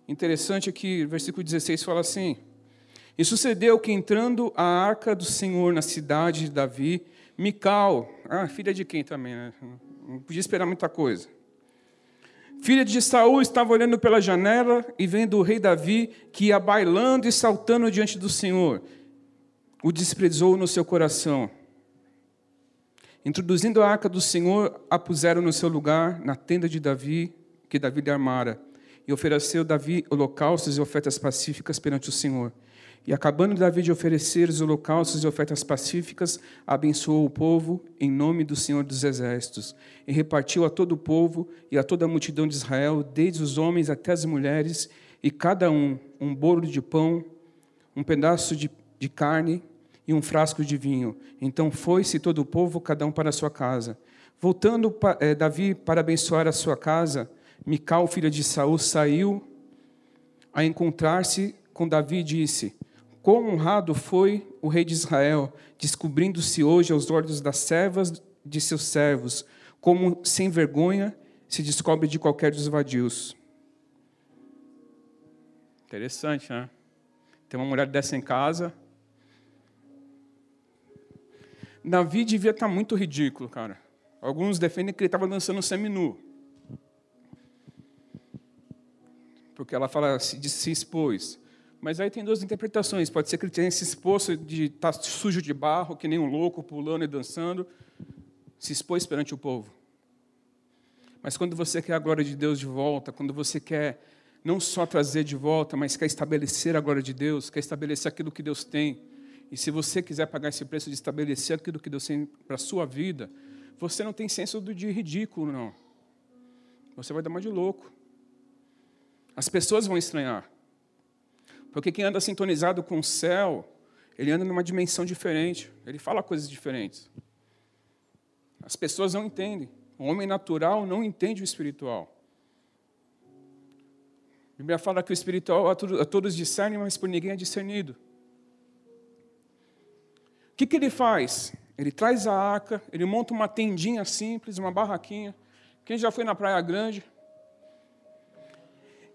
Interessante que versículo 16 fala assim: E sucedeu que entrando a arca do Senhor na cidade de Davi, Mical, ah, filha de quem também, né? não podia esperar muita coisa. Filha de Saul estava olhando pela janela e vendo o rei Davi que ia bailando e saltando diante do Senhor. O desprezou no seu coração. Introduzindo a arca do Senhor, a puseram no seu lugar, na tenda de Davi, que Davi lhe armara, e ofereceu Davi holocaustos e ofertas pacíficas perante o Senhor. E acabando Davi de oferecer os holocaustos e ofertas pacíficas, abençoou o povo em nome do Senhor dos Exércitos, e repartiu a todo o povo e a toda a multidão de Israel, desde os homens até as mulheres, e cada um um bolo de pão, um pedaço de, de carne e um frasco de vinho. Então foi-se todo o povo, cada um para a sua casa. Voltando eh, Davi para abençoar a sua casa, Mical, filha de Saul, saiu a encontrar-se com Davi e disse: Quão honrado foi o rei de Israel, descobrindo-se hoje aos olhos das servas de seus servos, como sem vergonha se descobre de qualquer dos vadios. Interessante, né? Tem uma mulher dessa em casa. Davi devia estar tá muito ridículo, cara. Alguns defendem que ele estava dançando seminu. Porque ela fala, se, se expôs. Mas aí tem duas interpretações. Pode ser que ele tenha se exposto de estar tá sujo de barro, que nem um louco, pulando e dançando, se expôs perante o povo. Mas quando você quer a glória de Deus de volta, quando você quer não só trazer de volta, mas quer estabelecer a glória de Deus, quer estabelecer aquilo que Deus tem, e se você quiser pagar esse preço de estabelecer aquilo que Deus tem para a sua vida, você não tem senso de ridículo, não. Você vai dar mais de louco. As pessoas vão estranhar. Porque quem anda sintonizado com o céu, ele anda numa dimensão diferente, ele fala coisas diferentes. As pessoas não entendem. O homem natural não entende o espiritual. A Bíblia fala que o espiritual a todos discerne, mas por ninguém é discernido. O que, que ele faz? Ele traz a arca, ele monta uma tendinha simples, uma barraquinha. Quem já foi na Praia Grande?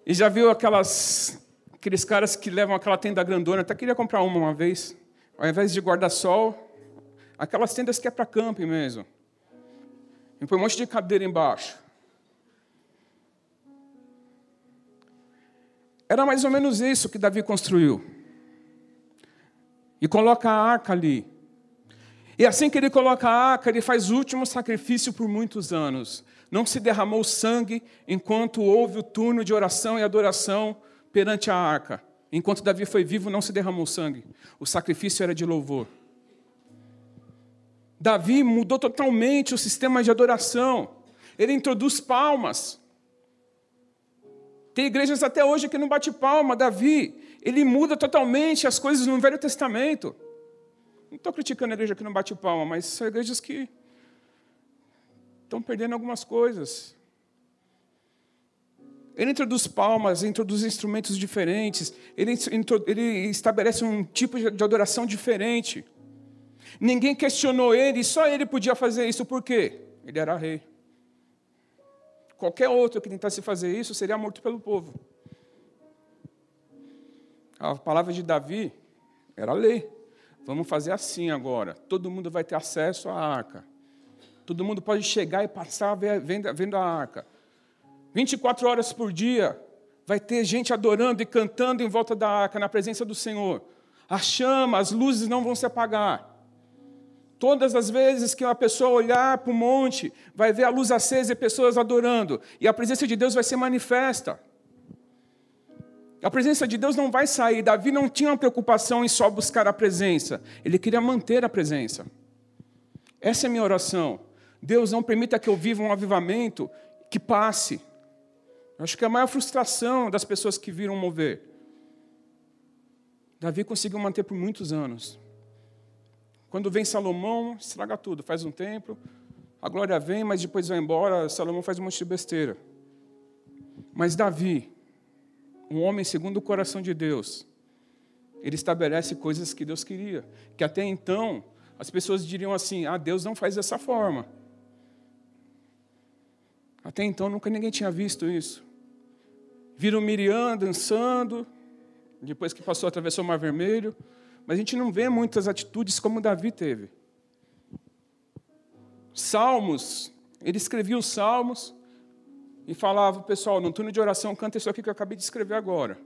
E já viu aquelas Aqueles caras que levam aquela tenda grandona, até queria comprar uma uma vez, ao invés de guarda-sol, aquelas tendas que é para camping mesmo. E põe um monte de cadeira embaixo. Era mais ou menos isso que Davi construiu. E coloca a arca ali. E assim que ele coloca a arca, ele faz o último sacrifício por muitos anos. Não se derramou sangue enquanto houve o turno de oração e adoração perante a arca. Enquanto Davi foi vivo, não se derramou sangue. O sacrifício era de louvor. Davi mudou totalmente o sistema de adoração. Ele introduz palmas. Tem igrejas até hoje que não bate palma. Davi, ele muda totalmente as coisas no Velho Testamento. Não estou criticando a igreja que não bate palma, mas são igrejas que estão perdendo algumas coisas. Ele introduz palmas, introduz instrumentos diferentes, ele, ele estabelece um tipo de adoração diferente. Ninguém questionou ele, só ele podia fazer isso, por quê? Ele era rei. Qualquer outro que tentasse fazer isso seria morto pelo povo. A palavra de Davi era lei. Vamos fazer assim agora. Todo mundo vai ter acesso à arca. Todo mundo pode chegar e passar vendo a arca. 24 horas por dia, vai ter gente adorando e cantando em volta da arca, na presença do Senhor. As chama, as luzes não vão se apagar. Todas as vezes que uma pessoa olhar para o monte, vai ver a luz acesa e pessoas adorando, e a presença de Deus vai ser manifesta. A presença de Deus não vai sair. Davi não tinha uma preocupação em só buscar a presença, ele queria manter a presença. Essa é a minha oração. Deus não permita que eu viva um avivamento que passe, Acho que a maior frustração das pessoas que viram mover. Davi conseguiu manter por muitos anos. Quando vem Salomão, estraga tudo, faz um templo, a glória vem, mas depois vai embora, Salomão faz um monte de besteira. Mas Davi, um homem segundo o coração de Deus, ele estabelece coisas que Deus queria, que até então as pessoas diriam assim: ah, Deus não faz dessa forma. Até então nunca ninguém tinha visto isso. Viram Miriam dançando, depois que passou, atravessou o Mar Vermelho. Mas a gente não vê muitas atitudes como Davi teve. Salmos, ele escrevia os salmos e falava, pessoal, no turno de oração canta isso aqui que eu acabei de escrever agora.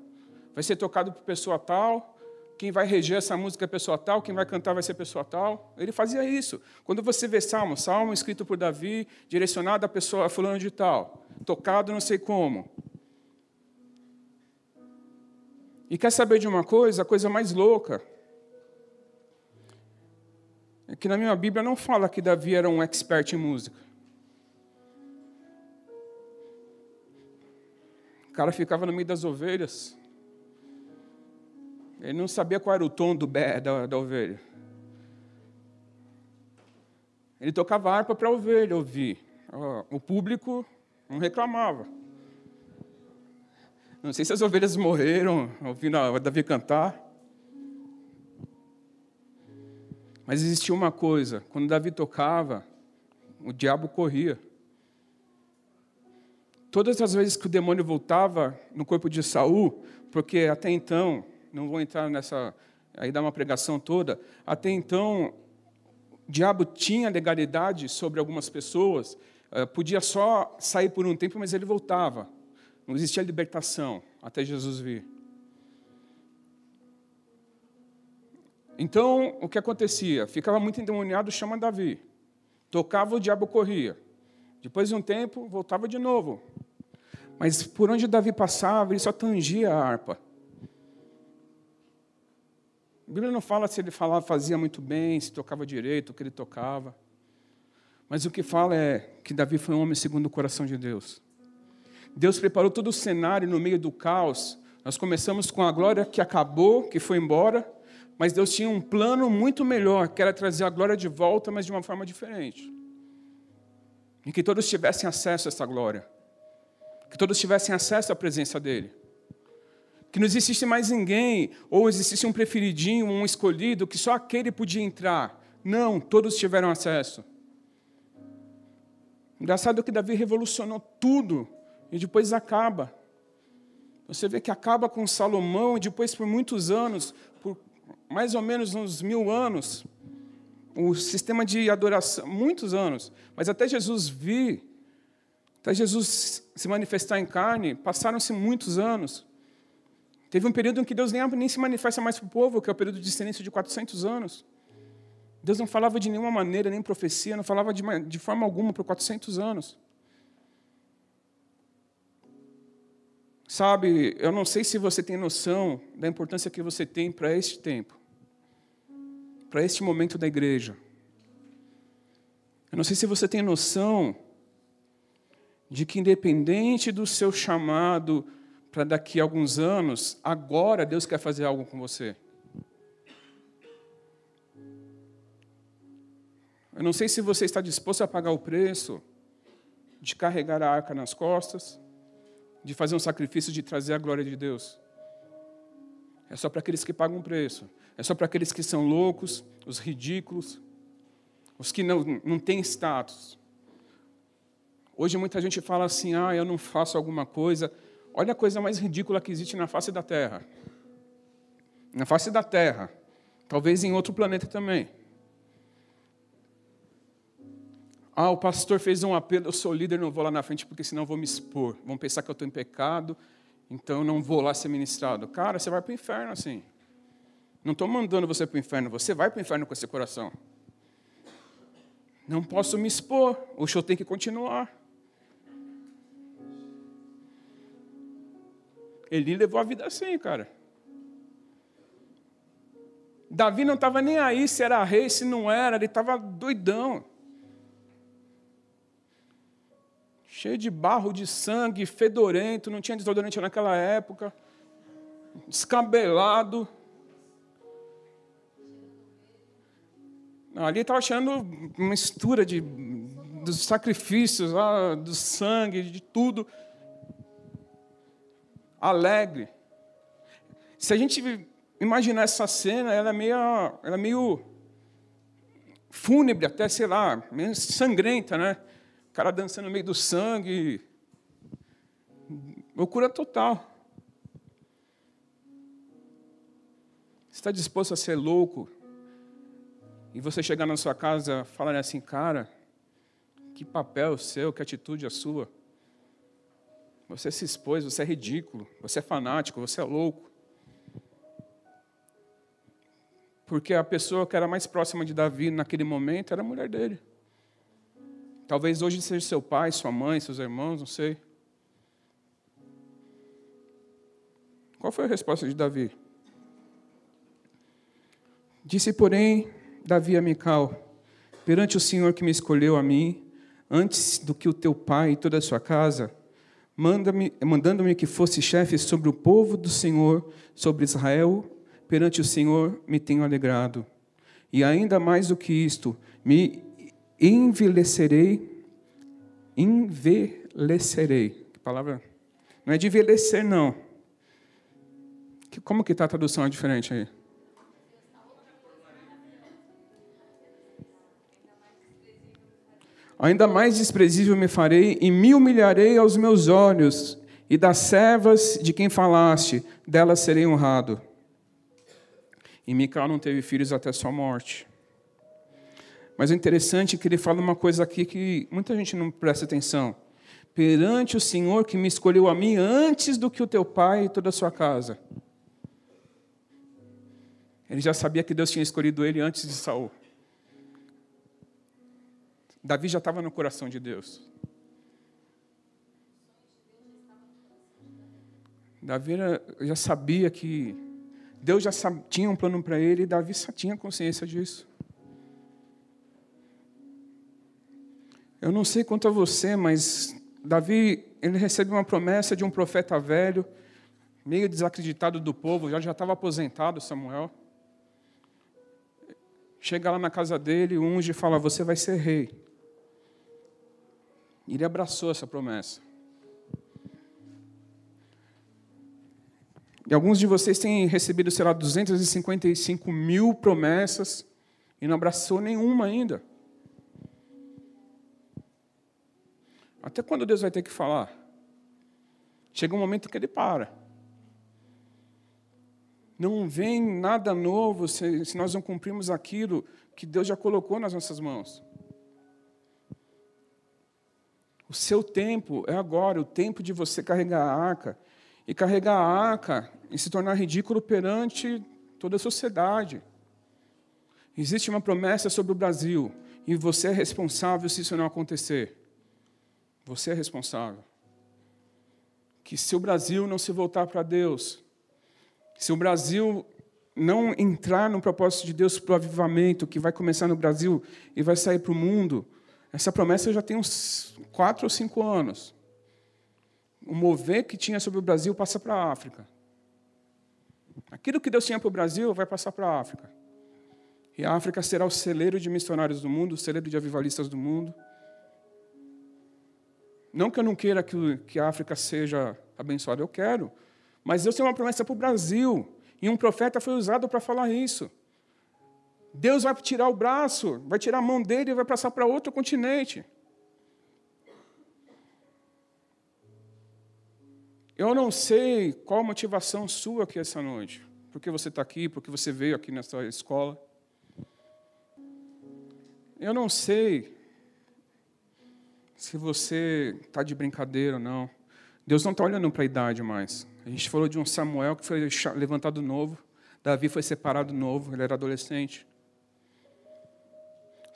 Vai ser tocado por pessoa tal, quem vai reger essa música é pessoa tal, quem vai cantar vai ser pessoa tal. Ele fazia isso. Quando você vê salmo, salmo escrito por Davi, direcionado à pessoa a fulano de tal, tocado não sei como. E quer saber de uma coisa? A coisa mais louca é que na minha Bíblia não fala que Davi era um expert em música. O cara ficava no meio das ovelhas ele não sabia qual era o tom do bé, da, da ovelha. Ele tocava harpa para a ovelha ouvir. O público não reclamava. Não sei se as ovelhas morreram ouvindo a Davi cantar. Mas existia uma coisa: quando Davi tocava, o diabo corria. Todas as vezes que o demônio voltava no corpo de Saul, porque até então não vou entrar nessa. aí dar uma pregação toda. Até então, o diabo tinha legalidade sobre algumas pessoas, eh, podia só sair por um tempo, mas ele voltava. Não existia libertação até Jesus vir. Então, o que acontecia? Ficava muito endemoniado, chama Davi. Tocava, o diabo corria. Depois de um tempo, voltava de novo. Mas por onde Davi passava, ele só tangia a harpa. A Bíblia não fala se ele falava, fazia muito bem, se tocava direito, o que ele tocava. Mas o que fala é que Davi foi um homem segundo o coração de Deus. Deus preparou todo o cenário no meio do caos. Nós começamos com a glória que acabou, que foi embora, mas Deus tinha um plano muito melhor, que era trazer a glória de volta, mas de uma forma diferente. E que todos tivessem acesso a essa glória. Que todos tivessem acesso à presença dele que não existisse mais ninguém, ou existisse um preferidinho, um escolhido, que só aquele podia entrar. Não, todos tiveram acesso. Engraçado que Davi revolucionou tudo e depois acaba. Você vê que acaba com Salomão e depois, por muitos anos, por mais ou menos uns mil anos, o sistema de adoração, muitos anos, mas até Jesus vir, até Jesus se manifestar em carne, passaram-se muitos anos. Teve um período em que Deus nem, nem se manifesta mais para o povo, que é o período de silêncio de 400 anos. Deus não falava de nenhuma maneira, nem profecia, não falava de, de forma alguma por 400 anos. Sabe, eu não sei se você tem noção da importância que você tem para este tempo, para este momento da igreja. Eu não sei se você tem noção de que, independente do seu chamado, para daqui a alguns anos, agora Deus quer fazer algo com você. Eu não sei se você está disposto a pagar o preço de carregar a arca nas costas, de fazer um sacrifício de trazer a glória de Deus. É só para aqueles que pagam o preço. É só para aqueles que são loucos, os ridículos, os que não, não têm status. Hoje muita gente fala assim: ah, eu não faço alguma coisa Olha a coisa mais ridícula que existe na face da Terra. Na face da Terra. Talvez em outro planeta também. Ah, o pastor fez um apelo, eu sou líder, não vou lá na frente porque senão vou me expor. Vão pensar que eu estou em pecado, então eu não vou lá ser ministrado. Cara, você vai para o inferno assim. Não estou mandando você para o inferno, você vai para o inferno com esse coração. Não posso me expor, o show tem que continuar. Eli levou a vida assim, cara. Davi não estava nem aí se era rei, se não era, ele estava doidão. Cheio de barro, de sangue, fedorento, não tinha desodorante naquela época, descabelado. Ali estava achando mistura de, dos sacrifícios, do sangue, de tudo alegre. Se a gente imaginar essa cena, ela é meio, ela é meio fúnebre, até, sei lá, meio sangrenta, né? O cara dançando no meio do sangue. Loucura total. Você está disposto a ser louco e você chegar na sua casa falando assim, cara, que papel o seu, que atitude a sua? Você se expôs, você é ridículo, você é fanático, você é louco. Porque a pessoa que era mais próxima de Davi naquele momento era a mulher dele. Talvez hoje seja seu pai, sua mãe, seus irmãos, não sei. Qual foi a resposta de Davi? Disse, porém, Davi a é Mical: Perante o Senhor que me escolheu a mim, antes do que o teu pai e toda a sua casa, manda-me, mandando-me que fosse chefe sobre o povo do Senhor, sobre Israel, perante o Senhor me tenho alegrado. E ainda mais do que isto, me envelhecerei, envelhecerei. Que palavra? Não é de envelhecer, não. como que está a tradução é diferente aí? Ainda mais desprezível me farei e me humilharei aos meus olhos, e das servas de quem falaste, delas serei honrado. E Micael não teve filhos até sua morte. Mas o é interessante é que ele fala uma coisa aqui que muita gente não presta atenção. Perante o Senhor que me escolheu a mim antes do que o teu pai e toda a sua casa. Ele já sabia que Deus tinha escolhido ele antes de Saul. Davi já estava no coração de Deus. Davi já sabia que Deus já tinha um plano para ele e Davi só tinha consciência disso. Eu não sei quanto a você, mas Davi ele recebe uma promessa de um profeta velho, meio desacreditado do povo, já já estava aposentado Samuel. Chega lá na casa dele, unge e fala: Você vai ser rei. Ele abraçou essa promessa. E alguns de vocês têm recebido, sei lá, 255 mil promessas e não abraçou nenhuma ainda. Até quando Deus vai ter que falar? Chega um momento que ele para. Não vem nada novo se, se nós não cumprimos aquilo que Deus já colocou nas nossas mãos. O seu tempo é agora, o tempo de você carregar a arca. E carregar a arca e se tornar ridículo perante toda a sociedade. Existe uma promessa sobre o Brasil e você é responsável se isso não acontecer. Você é responsável. Que se o Brasil não se voltar para Deus, se o Brasil não entrar no propósito de Deus para o avivamento que vai começar no Brasil e vai sair para o mundo, essa promessa já tem uns quatro ou cinco anos. O mover que tinha sobre o Brasil passa para a África. Aquilo que Deus tinha para o Brasil vai passar para a África. E a África será o celeiro de missionários do mundo, o celeiro de avivalistas do mundo. Não que eu não queira que a África seja abençoada, eu quero. Mas Deus tem uma promessa para o Brasil. E um profeta foi usado para falar isso. Deus vai tirar o braço, vai tirar a mão dele e vai passar para outro continente. Eu não sei qual a motivação sua aqui essa noite. Por que você está aqui, por que você veio aqui nessa escola. Eu não sei se você está de brincadeira ou não. Deus não está olhando para a idade mais. A gente falou de um Samuel que foi levantado novo, Davi foi separado novo, ele era adolescente.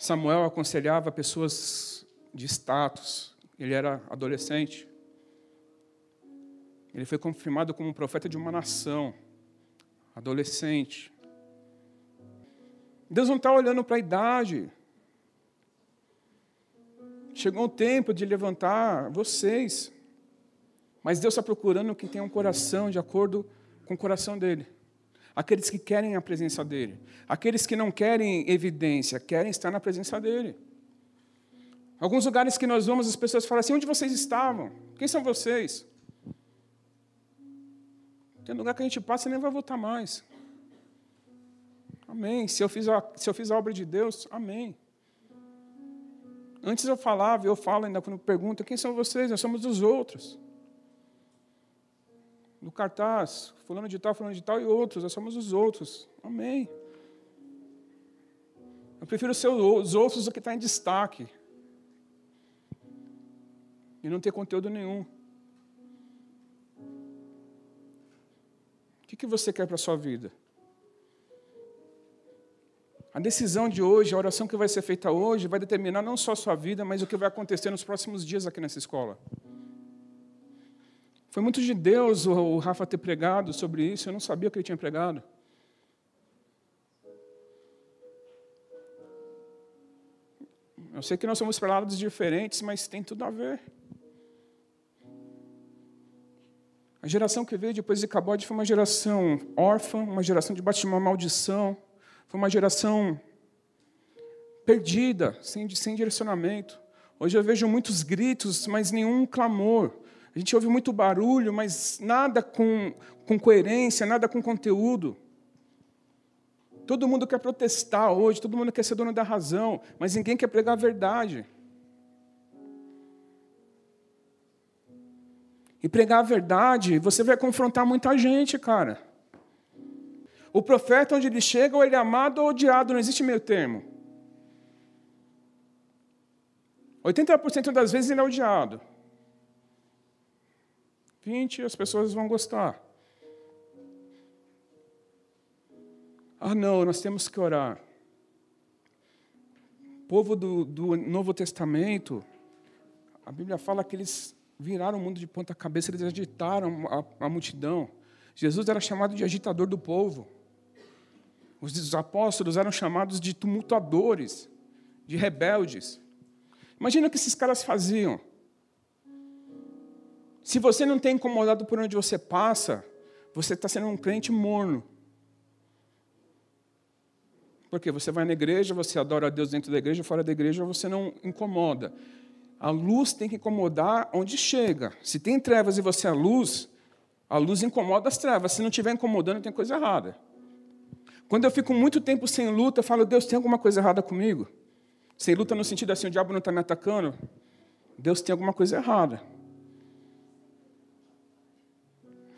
Samuel aconselhava pessoas de status, ele era adolescente. Ele foi confirmado como um profeta de uma nação, adolescente. Deus não está olhando para a idade. Chegou o tempo de levantar vocês. Mas Deus está procurando quem tem um coração de acordo com o coração dele aqueles que querem a presença dele, aqueles que não querem evidência, querem estar na presença dele. Alguns lugares que nós vamos, as pessoas falam assim: onde vocês estavam? Quem são vocês? Tem lugar que a gente passa e nem vai voltar mais. Amém. Se eu fiz a, se eu fiz a obra de Deus, amém. Antes eu falava, eu falo ainda quando pergunto: quem são vocês? Nós somos os outros no cartaz, fulano de tal, fulano de tal e outros, nós somos os outros. Amém. Eu prefiro ser os outros do que está em destaque. E não ter conteúdo nenhum. O que, que você quer para a sua vida? A decisão de hoje, a oração que vai ser feita hoje, vai determinar não só a sua vida, mas o que vai acontecer nos próximos dias aqui nessa escola. Foi muito de Deus o Rafa ter pregado sobre isso, eu não sabia que ele tinha pregado. Eu sei que nós somos para diferentes, mas tem tudo a ver. A geração que veio depois de Cabode foi uma geração órfã, uma geração debaixo de uma maldição, foi uma geração perdida, sem, sem direcionamento. Hoje eu vejo muitos gritos, mas nenhum clamor. A gente ouve muito barulho, mas nada com, com coerência, nada com conteúdo. Todo mundo quer protestar hoje, todo mundo quer ser dono da razão, mas ninguém quer pregar a verdade. E pregar a verdade, você vai confrontar muita gente, cara. O profeta, onde ele chega, ou ele é amado ou odiado, não existe meio termo. 80% das vezes ele é odiado. 20, as pessoas vão gostar. Ah, não, nós temos que orar. O povo do, do Novo Testamento, a Bíblia fala que eles viraram o mundo de ponta cabeça, eles agitaram a, a multidão. Jesus era chamado de agitador do povo. Os apóstolos eram chamados de tumultuadores, de rebeldes. Imagina o que esses caras faziam. Se você não tem incomodado por onde você passa, você está sendo um crente morno. Porque você vai na igreja, você adora a Deus dentro da igreja, fora da igreja você não incomoda. A luz tem que incomodar onde chega. Se tem trevas e você é a luz, a luz incomoda as trevas. Se não estiver incomodando, tem coisa errada. Quando eu fico muito tempo sem luta, eu falo, Deus, tem alguma coisa errada comigo? Sem luta no sentido assim, o diabo não está me atacando? Deus tem alguma coisa errada.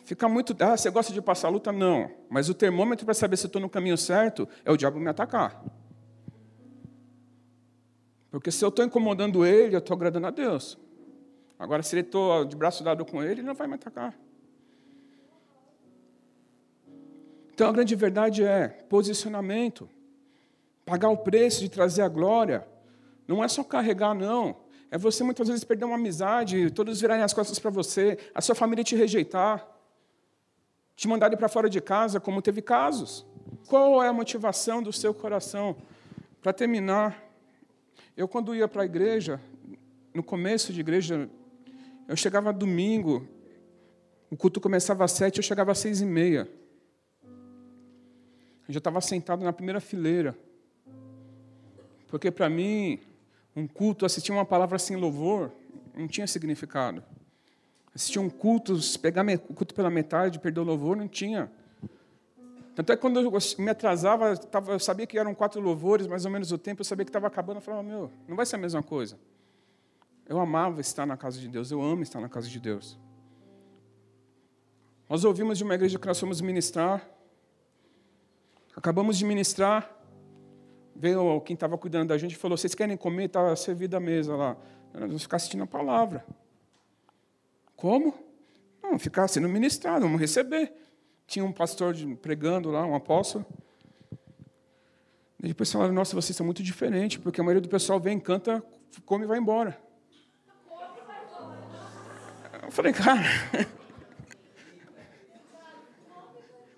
Fica muito. Ah, você gosta de passar luta? Não. Mas o termômetro para saber se eu estou no caminho certo é o diabo me atacar. Porque se eu estou incomodando ele, eu estou agradando a Deus. Agora, se ele estou de braço dado com ele, ele não vai me atacar. Então, a grande verdade é posicionamento. Pagar o preço de trazer a glória. Não é só carregar, não. É você muitas vezes perder uma amizade, todos virarem as costas para você, a sua família te rejeitar. Te mandarem para fora de casa, como teve casos. Qual é a motivação do seu coração? Para terminar, eu quando ia para a igreja, no começo de igreja, eu chegava domingo, o culto começava às sete, eu chegava às seis e meia. Eu já estava sentado na primeira fileira. Porque para mim, um culto, assistir uma palavra sem louvor, não tinha significado um culto pegar o culto pela metade, perder o louvor, não tinha. Tanto é que quando eu me atrasava, eu, tava, eu sabia que eram quatro louvores, mais ou menos o tempo, eu sabia que estava acabando, eu falava, meu, não vai ser a mesma coisa. Eu amava estar na casa de Deus, eu amo estar na casa de Deus. Nós ouvimos de uma igreja que nós fomos ministrar, acabamos de ministrar, veio quem estava cuidando da gente e falou, vocês querem comer? Estava tá servida a mesa lá. Nós vamos ficar assistindo a palavra. Como? Não, ficar sendo ministrado, vamos receber. Tinha um pastor pregando lá, um apóstolo. E depois falaram, nossa, vocês são muito diferentes, porque a maioria do pessoal vem, canta, come e vai embora. Eu falei, cara.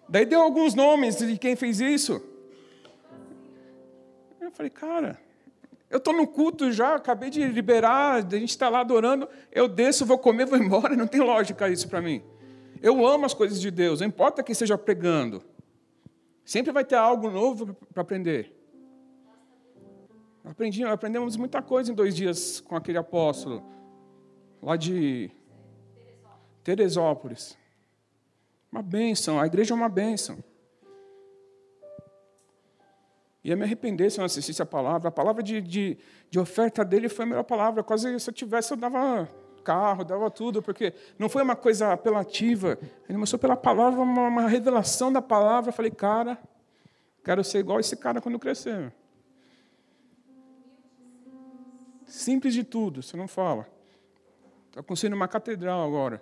Daí deu alguns nomes de quem fez isso. Eu falei, cara, eu estou no culto já, acabei de liberar, a gente está lá adorando, eu desço, vou comer, vou embora, não tem lógica isso para mim. Eu amo as coisas de Deus, não importa quem esteja pregando, sempre vai ter algo novo para aprender. Aprendi, aprendemos muita coisa em dois dias com aquele apóstolo, lá de Teresópolis. Uma bênção, a igreja é uma bênção ia me arrepender se eu não assistisse a palavra. A palavra de, de, de oferta dele foi a melhor palavra. Quase se eu tivesse, eu dava carro, dava tudo, porque não foi uma coisa apelativa. Ele mostrou pela palavra, uma, uma revelação da palavra. Eu falei, cara, quero ser igual esse cara quando crescer. Simples de tudo, você não fala. Está construindo uma catedral agora.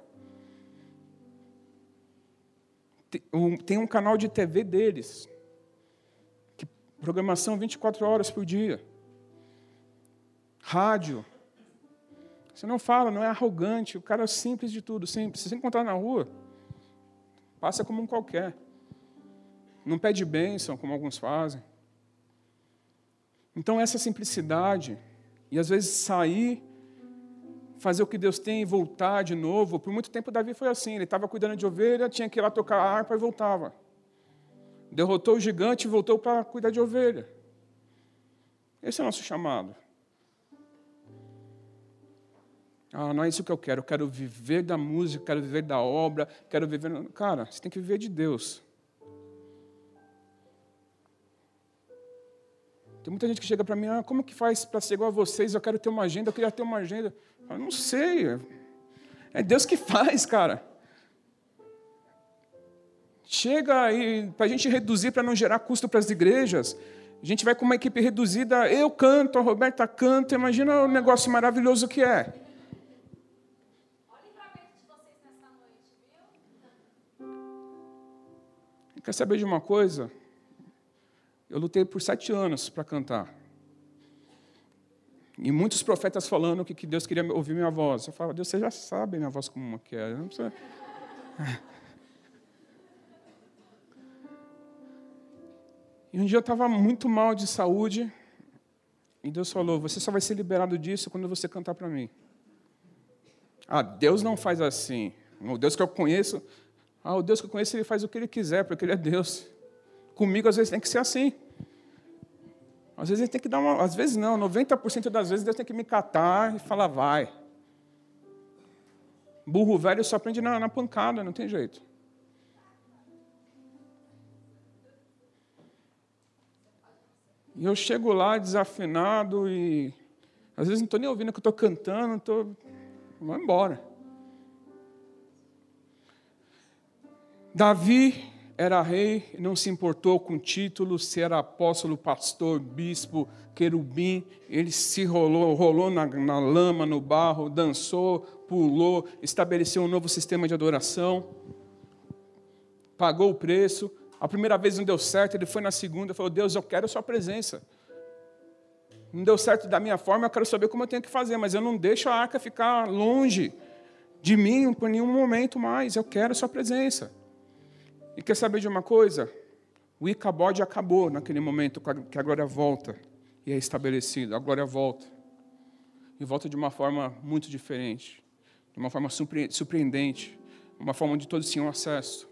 Tem um canal de TV deles. Programação 24 horas por dia. Rádio. Você não fala, não é arrogante, o cara é simples de tudo, simples. Se você encontrar na rua, passa como um qualquer. Não pede bênção, como alguns fazem. Então, essa simplicidade, e às vezes sair, fazer o que Deus tem e voltar de novo. Por muito tempo, Davi foi assim: ele estava cuidando de ovelha, tinha que ir lá tocar a harpa e voltava derrotou o gigante e voltou para cuidar de ovelha. Esse é o nosso chamado. Ah, não é isso que eu quero. Eu quero viver da música, quero viver da obra, quero viver. Cara, você tem que viver de Deus. Tem muita gente que chega para mim, ah, como que faz para ser igual a vocês? Eu quero ter uma agenda, eu queria ter uma agenda. Eu não sei. É Deus que faz, cara chega para a gente reduzir para não gerar custo para as igrejas. A gente vai com uma equipe reduzida, eu canto, a Roberta canta, imagina o negócio maravilhoso que é. Quer saber de uma coisa? Eu lutei por sete anos para cantar. E muitos profetas falando que, Deus queria ouvir minha voz. Eu falo, Deus, você já sabe minha voz como é. Não precisa... E um dia eu estava muito mal de saúde, e Deus falou: Você só vai ser liberado disso quando você cantar para mim. Ah, Deus não faz assim. O Deus que eu conheço, ah, o Deus que eu conheço, ele faz o que ele quiser, porque ele é Deus. Comigo, às vezes, tem que ser assim. Às vezes, ele tem que dar uma. Às vezes, não, 90% das vezes, Deus tem que me catar e falar: Vai. Burro velho só aprende na, na pancada, não tem jeito. E eu chego lá desafinado e às vezes não estou nem ouvindo o que eu estou cantando, estou. Vou embora. Davi era rei, não se importou com título, se era apóstolo, pastor, bispo, querubim, ele se rolou, rolou na, na lama, no barro, dançou, pulou, estabeleceu um novo sistema de adoração, pagou o preço, a primeira vez não deu certo, ele foi na segunda e falou: Deus, eu quero a sua presença. Não deu certo da minha forma, eu quero saber como eu tenho que fazer, mas eu não deixo a arca ficar longe de mim por nenhum momento mais. Eu quero a sua presença. E quer saber de uma coisa? O Icabode acabou naquele momento que a glória volta e é estabelecido. A glória volta. E volta de uma forma muito diferente, de uma forma surpreendente, uma forma onde todos tinham acesso.